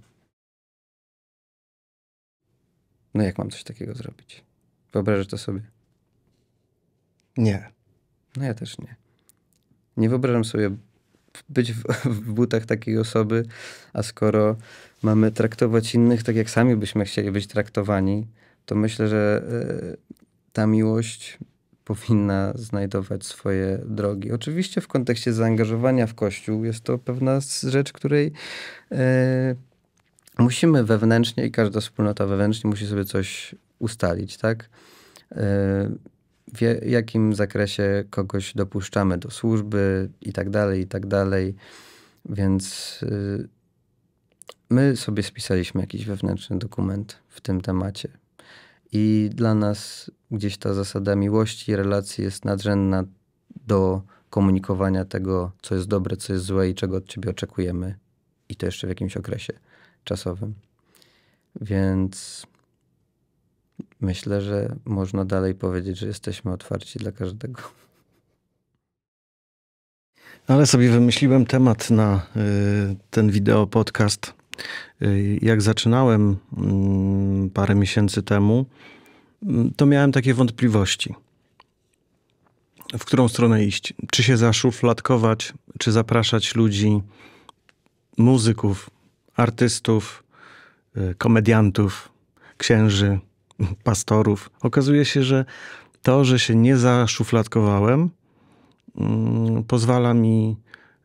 No jak mam coś takiego zrobić? Wyobrażasz to sobie? Nie. No ja też nie. Nie wyobrażam sobie być w, w, butach takiej osoby, a skoro mamy traktować innych tak, jak sami byśmy chcieli być traktowani, to myślę, że e, ta miłość powinna znajdować swoje drogi. Oczywiście w kontekście zaangażowania w Kościół jest to pewna rzecz, której e, musimy wewnętrznie i każda wspólnota wewnętrznie musi sobie coś ustalić, tak? E, w jakim zakresie kogoś dopuszczamy do służby i tak dalej, i tak dalej. Więc my sobie spisaliśmy jakiś wewnętrzny dokument w tym temacie i dla nas gdzieś ta zasada miłości, relacji jest nadrzędna do komunikowania tego, co jest dobre, co jest złe i czego od ciebie oczekujemy. I to jeszcze w jakimś okresie czasowym. Więc myślę, że można dalej powiedzieć, że jesteśmy otwarci dla każdego. No, ale sobie wymyśliłem temat na y, ten wideo podcast jak zaczynałem mm, parę miesięcy temu, mm, to miałem takie wątpliwości, w którą stronę iść. Czy się zaszufladkować, czy zapraszać ludzi, muzyków, artystów, e, komediantów, księży, pastorów. Okazuje się, że to, że się nie zaszufladkowałem, mm, pozwala mi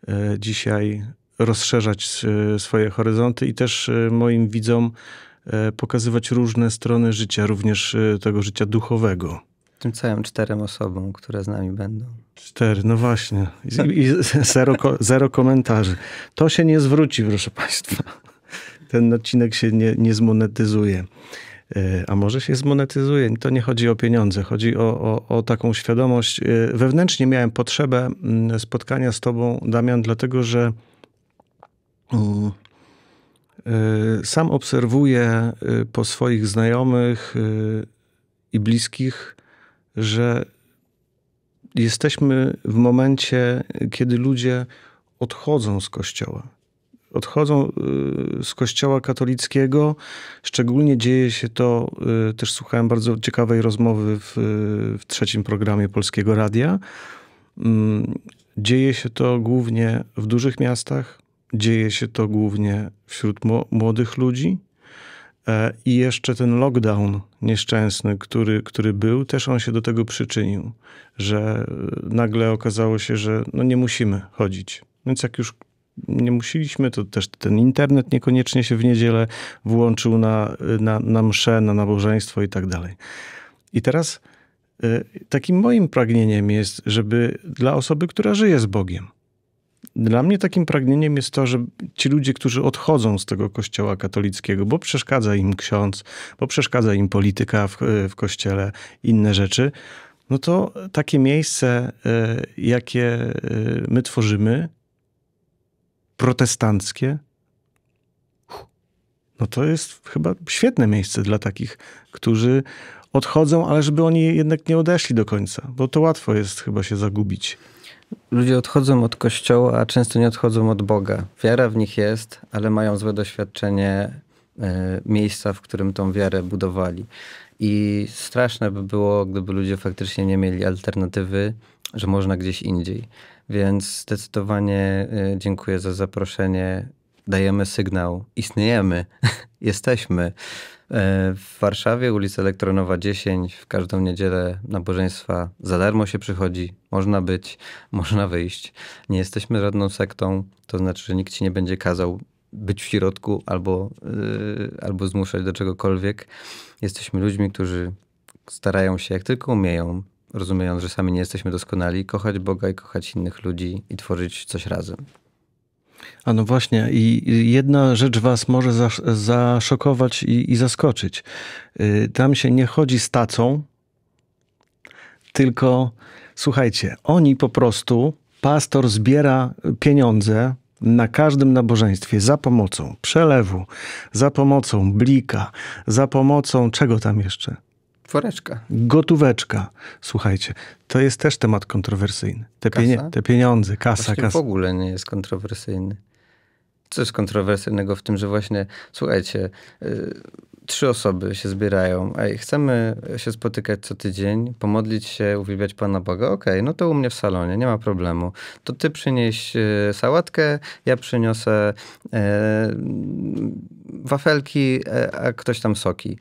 e, dzisiaj rozszerzać e, swoje horyzonty i też e, moim widzom e, pokazywać różne strony życia, również tego życia duchowego. Tym całym czterem osobom, które z nami będą. Cztery, no właśnie. I, zero, zero komentarzy. To się nie zwróci, proszę Państwa. Ten odcinek się nie, nie zmonetyzuje. A może się zmonetyzuje? To nie chodzi o pieniądze, chodzi o, o, o taką świadomość. Wewnętrznie miałem potrzebę mm, spotkania z Tobą, Damian, dlatego że E, sam obserwuję e, po swoich znajomych e, i bliskich, że jesteśmy w momencie, kiedy ludzie odchodzą z kościoła. Odchodzą z kościoła katolickiego. Szczególnie dzieje się to, też słuchałem bardzo ciekawej rozmowy w, w trzecim programie Polskiego Radia. Mm, dzieje się to głównie w dużych miastach, Dzieje się to głównie wśród młodych ludzi. E, I jeszcze ten lockdown nieszczęsny, który, który był, też on się do tego przyczynił, że e, nagle okazało się, że no nie musimy chodzić. Więc jak już nie musieliśmy, to też ten internet niekoniecznie się w niedzielę włączył na, na, na mszę, na nabożeństwo i tak dalej. I teraz e, takim moim pragnieniem jest, żeby dla osoby, która żyje z Bogiem, dla mnie takim pragnieniem jest to, że ci ludzie, którzy odchodzą z tego kościoła katolickiego, bo przeszkadza im ksiądz, bo przeszkadza im polityka w, w kościele, inne rzeczy, no to takie miejsce, e, jakie e, my tworzymy, protestanckie, no to jest chyba świetne miejsce dla takich, którzy odchodzą, ale żeby oni jednak nie odeszli do końca, bo to łatwo jest chyba się zagubić. Ludzie odchodzą od kościoła, a często nie odchodzą od Boga. Wiara w nich jest, ale mają złe doświadczenie e, miejsca, w którym tą wiarę budowali. I straszne by było, gdyby ludzie faktycznie nie mieli alternatywy, że można gdzieś indziej. Więc zdecydowanie e, dziękuję za zaproszenie. Dajemy sygnał. Istniejemy, jesteśmy. E, w Warszawie, ulica Elektronowa 10, w każdą niedzielę nabożeństwa za darmo się przychodzi, można być, można wyjść. Nie jesteśmy żadną sektą, to znaczy, że nikt ci nie będzie kazał być w środku albo, yy, albo zmuszać do czegokolwiek. Jesteśmy ludźmi, którzy starają się jak tylko umieją, rozumiejąc, że sami nie jesteśmy doskonali, kochać Boga i kochać innych ludzi i tworzyć coś razem. A no właśnie, i jedna rzecz was może zaszokować i, i zaskoczyć. Y, tam się nie chodzi z tacą, tylko słuchajcie, oni po prostu, pastor zbiera pieniądze na każdym nabożeństwie za pomocą przelewu, za pomocą blika, za pomocą czego tam jeszcze? Woreczka. Gotóweczka. Słuchajcie, to jest też temat kontrowersyjny. Te, te pieniądze, kasa, właśnie kasa. w ogóle nie jest kontrowersyjny. Co jest kontrowersyjnego w tym, że właśnie, słuchajcie, y, trzy osoby się zbierają, a chcemy się spotykać co tydzień, pomodlić się, uwielbiać Pana Boga. Okej, okay, no to u mnie w salonie, nie ma problemu. To ty przynieś y, sałatkę, ja przyniosę y, wafelki, e, a ktoś tam soki.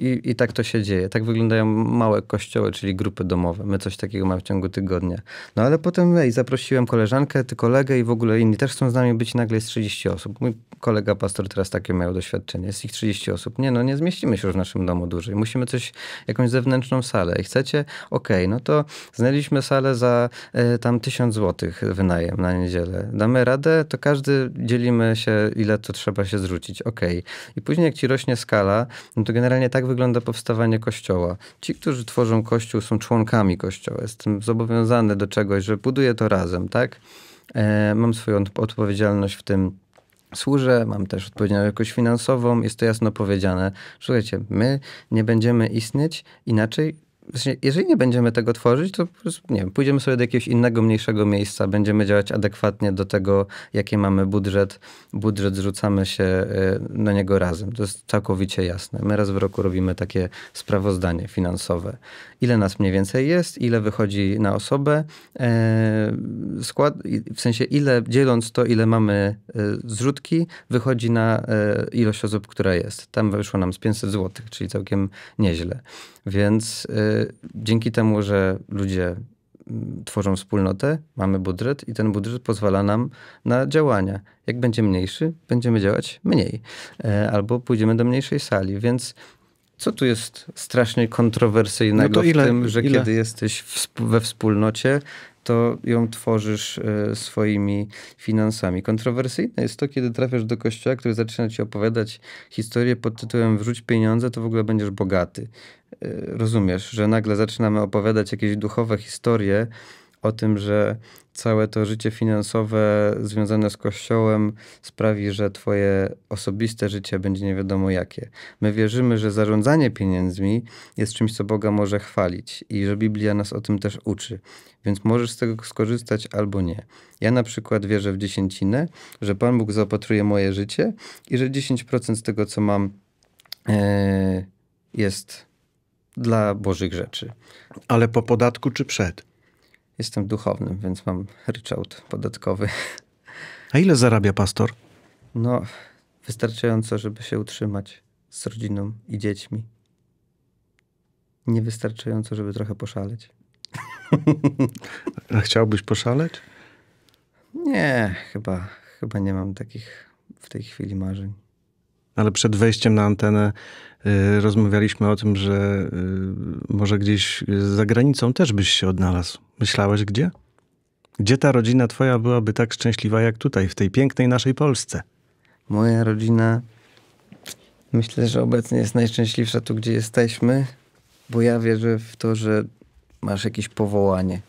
I, I tak to się dzieje. Tak wyglądają małe kościoły, czyli grupy domowe. My coś takiego mamy w ciągu tygodnia. No ale potem ej, zaprosiłem koleżankę, ty kolegę i w ogóle inni też chcą z nami być. Nagle jest 30 osób. Mój kolega pastor teraz takie miał doświadczenie. Jest ich 30 osób. Nie no, nie zmieścimy się już w naszym domu dłużej. Musimy coś, jakąś zewnętrzną salę. I chcecie? Okej, okay, no to znaleźliśmy salę za y, tam 1000 zł wynajem na niedzielę. Damy radę? To każdy dzielimy się, ile to trzeba się zrzucić. Okej. Okay. I później jak ci rośnie skala, no to generalnie tak wygląda powstawanie kościoła. Ci, którzy tworzą kościół, są członkami kościoła. Jestem zobowiązany do czegoś, że buduję to razem, tak? E, mam swoją odpowiedzialność w tym służę, mam też odpowiedzialność finansową, jest to jasno powiedziane. Słuchajcie, my nie będziemy istnieć inaczej, jeżeli nie będziemy tego tworzyć, to nie wiem, pójdziemy sobie do jakiegoś innego, mniejszego miejsca, będziemy działać adekwatnie do tego, jaki mamy budżet. Budżet zrzucamy się y, na niego razem. To jest całkowicie jasne. My raz w roku robimy takie sprawozdanie finansowe. Ile nas mniej więcej jest, ile wychodzi na osobę, e, skład, w sensie ile, dzieląc to, ile mamy y, zrzutki, wychodzi na e, ilość osób, która jest. Tam wyszło nam z 500 zł, czyli całkiem nieźle. Więc y, dzięki temu, że ludzie mm, tworzą wspólnotę, mamy budżet i ten budżet pozwala nam na działania. Jak będzie mniejszy, będziemy działać mniej, e, albo pójdziemy do mniejszej sali. Więc co tu jest strasznie kontrowersyjnego no ile, w tym, że ile? kiedy jesteś we wspólnocie, to ją tworzysz e, swoimi finansami. Kontrowersyjne jest to, kiedy trafiasz do kościoła, który zaczyna ci opowiadać historię pod tytułem Wrzuć pieniądze, to w ogóle będziesz bogaty. E, rozumiesz, że nagle zaczynamy opowiadać jakieś duchowe historie, o tym, że całe to życie finansowe związane z Kościołem sprawi, że Twoje osobiste życie będzie nie wiadomo jakie. My wierzymy, że zarządzanie pieniędzmi jest czymś, co Boga może chwalić i że Biblia nas o tym też uczy, więc możesz z tego skorzystać albo nie. Ja na przykład wierzę w dziesięcinę, że Pan Bóg zaopatruje moje życie i że 10% z tego, co mam, e, jest dla Bożych rzeczy. Ale po podatku czy przed? Jestem duchownym, więc mam ryczałt podatkowy. A ile zarabia pastor? No, wystarczająco, żeby się utrzymać z rodziną i dziećmi. Niewystarczająco, żeby trochę poszaleć. A chciałbyś poszaleć? Nie, chyba, chyba nie mam takich w tej chwili marzeń ale przed wejściem na antenę y, rozmawialiśmy o tym, że y, może gdzieś za granicą też byś się odnalazł. Myślałeś gdzie? Gdzie ta rodzina twoja byłaby tak szczęśliwa jak tutaj, w tej pięknej naszej Polsce? Moja rodzina myślę, że obecnie jest najszczęśliwsza tu, gdzie jesteśmy, bo ja wierzę w to, że masz jakieś powołanie.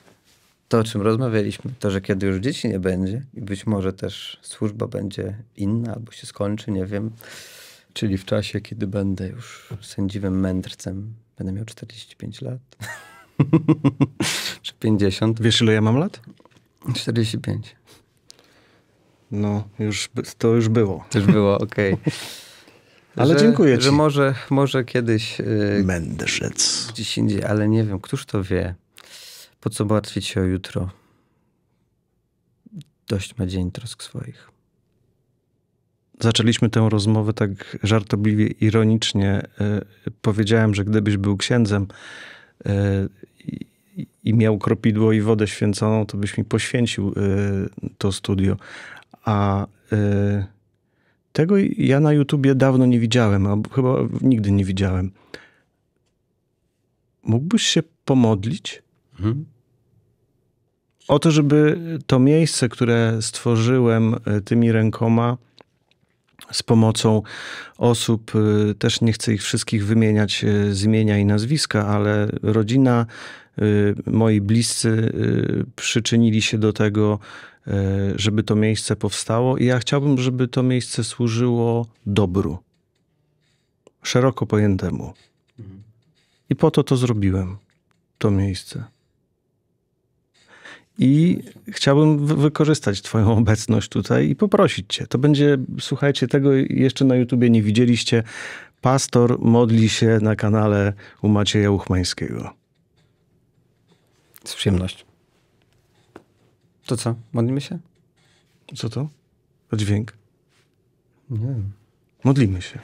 To, o czym rozmawialiśmy, to, że kiedy już dzieci nie będzie i być może też służba będzie inna albo się skończy, nie wiem Czyli w czasie, kiedy będę już sędziwym mędrcem, będę miał 45 lat. Czy 50. Wiesz, ile ja mam lat? 45. No, już, to już było. To już było, okej. Okay. Ale że, dziękuję ci. może, może kiedyś... Yy, Mędrzec. Gdzieś indziej, ale nie wiem, któż to wie. Po co martwić się o jutro? Dość ma dzień trosk swoich zaczęliśmy tę rozmowę tak żartobliwie, ironicznie. E, powiedziałem, że gdybyś był księdzem e, i miał kropidło i wodę święconą, to byś mi poświęcił e, to studio. A tego ja na YouTubie dawno nie widziałem, a chyba nigdy nie widziałem. Mógłbyś się pomodlić? Mhm. O to, żeby to miejsce, które stworzyłem tymi rękoma, z pomocą osób, y, też nie chcę ich wszystkich wymieniać y, z imienia i nazwiska, ale rodzina, y, moi bliscy przyczynili się do tego, żeby to miejsce powstało i ja chciałbym, żeby to miejsce służyło dobru, szeroko pojętemu. Mhm. I po to to zrobiłem, to miejsce. I chciałbym wykorzystać Twoją obecność tutaj i poprosić Cię. To będzie, słuchajcie, tego jeszcze na YouTubie nie widzieliście. Pastor modli się na kanale u Macieja Uchmańskiego. Z przyjemnością. To co? Modlimy się? Co to? Dźwięk? Nie Modlimy się.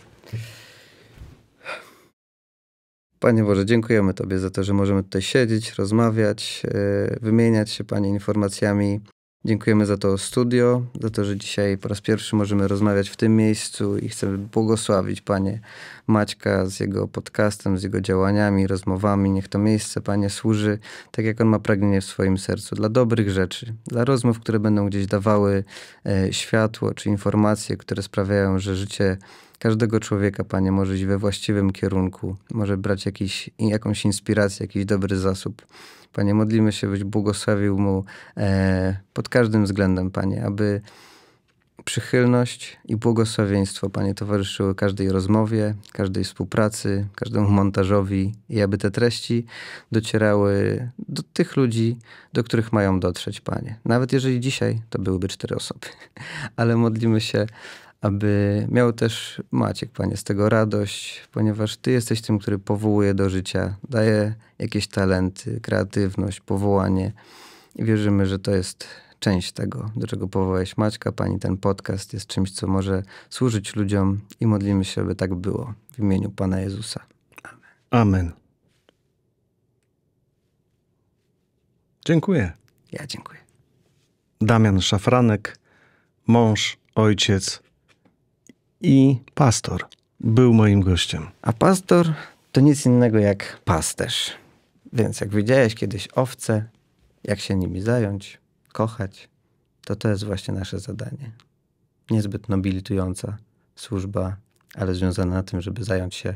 Panie Boże, dziękujemy Tobie za to, że możemy tutaj siedzieć, rozmawiać, e, wymieniać się Pani informacjami. Dziękujemy za to studio, za to, że dzisiaj po raz pierwszy możemy rozmawiać w tym miejscu i chcemy błogosławić Panie Maćka z jego podcastem, z jego działaniami, rozmowami. Niech to miejsce, Panie, służy tak, jak on ma pragnienie w swoim sercu, dla dobrych rzeczy, dla rozmów, które będą gdzieś dawały e, światło czy informacje, które sprawiają, że życie każdego człowieka, Panie, może iść we właściwym kierunku, może brać jakiś, jakąś inspirację, jakiś dobry zasób. Panie, modlimy się, byś błogosławił mu e, pod każdym względem, Panie, aby przychylność i błogosławieństwo, Panie, towarzyszyły każdej rozmowie, każdej współpracy, każdemu montażowi i aby te treści docierały do tych ludzi, do których mają dotrzeć, Panie. Nawet jeżeli dzisiaj to byłyby cztery osoby, ale modlimy się, aby miał też Maciek, Panie, z tego radość, ponieważ Ty jesteś tym, który powołuje do życia, daje jakieś talenty, kreatywność, powołanie i wierzymy, że to jest część tego, do czego powołałeś Maćka. Pani ten podcast jest czymś, co może służyć ludziom i modlimy się, aby tak było w imieniu Pana Jezusa. Amen. Amen. Dziękuję. Ja dziękuję. Damian Szafranek, mąż, ojciec, i pastor był moim gościem. A pastor to nic innego jak pasterz. Więc jak widziałeś kiedyś owce, jak się nimi zająć, kochać, to to jest właśnie nasze zadanie. Niezbyt nobilitująca służba, ale związana na tym, żeby zająć się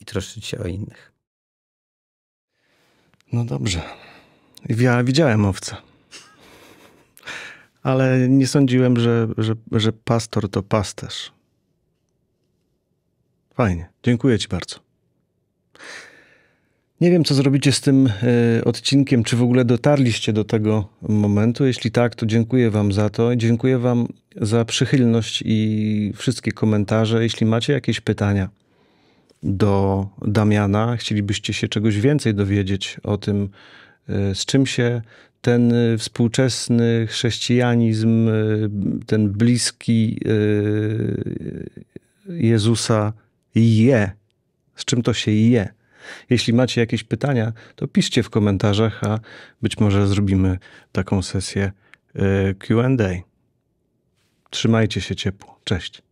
i troszczyć się o innych. No dobrze. Ja widziałem owce. Ale nie sądziłem, że, że, że pastor to pasterz. Fajnie, dziękuję Ci bardzo. Nie wiem, co zrobicie z tym y, odcinkiem, czy w ogóle dotarliście do tego momentu. Jeśli tak, to dziękuję Wam za to. Dziękuję Wam za przychylność i wszystkie komentarze. Jeśli macie jakieś pytania do Damiana, chcielibyście się czegoś więcej dowiedzieć o tym, y, z czym się ten e, współczesny chrześcijanizm, y, ten bliski Jezusa je. Z czym to się je? Jeśli macie jakieś pytania, to piszcie w komentarzach, a być może zrobimy taką sesję y, QA. Trzymajcie się ciepło. Cześć.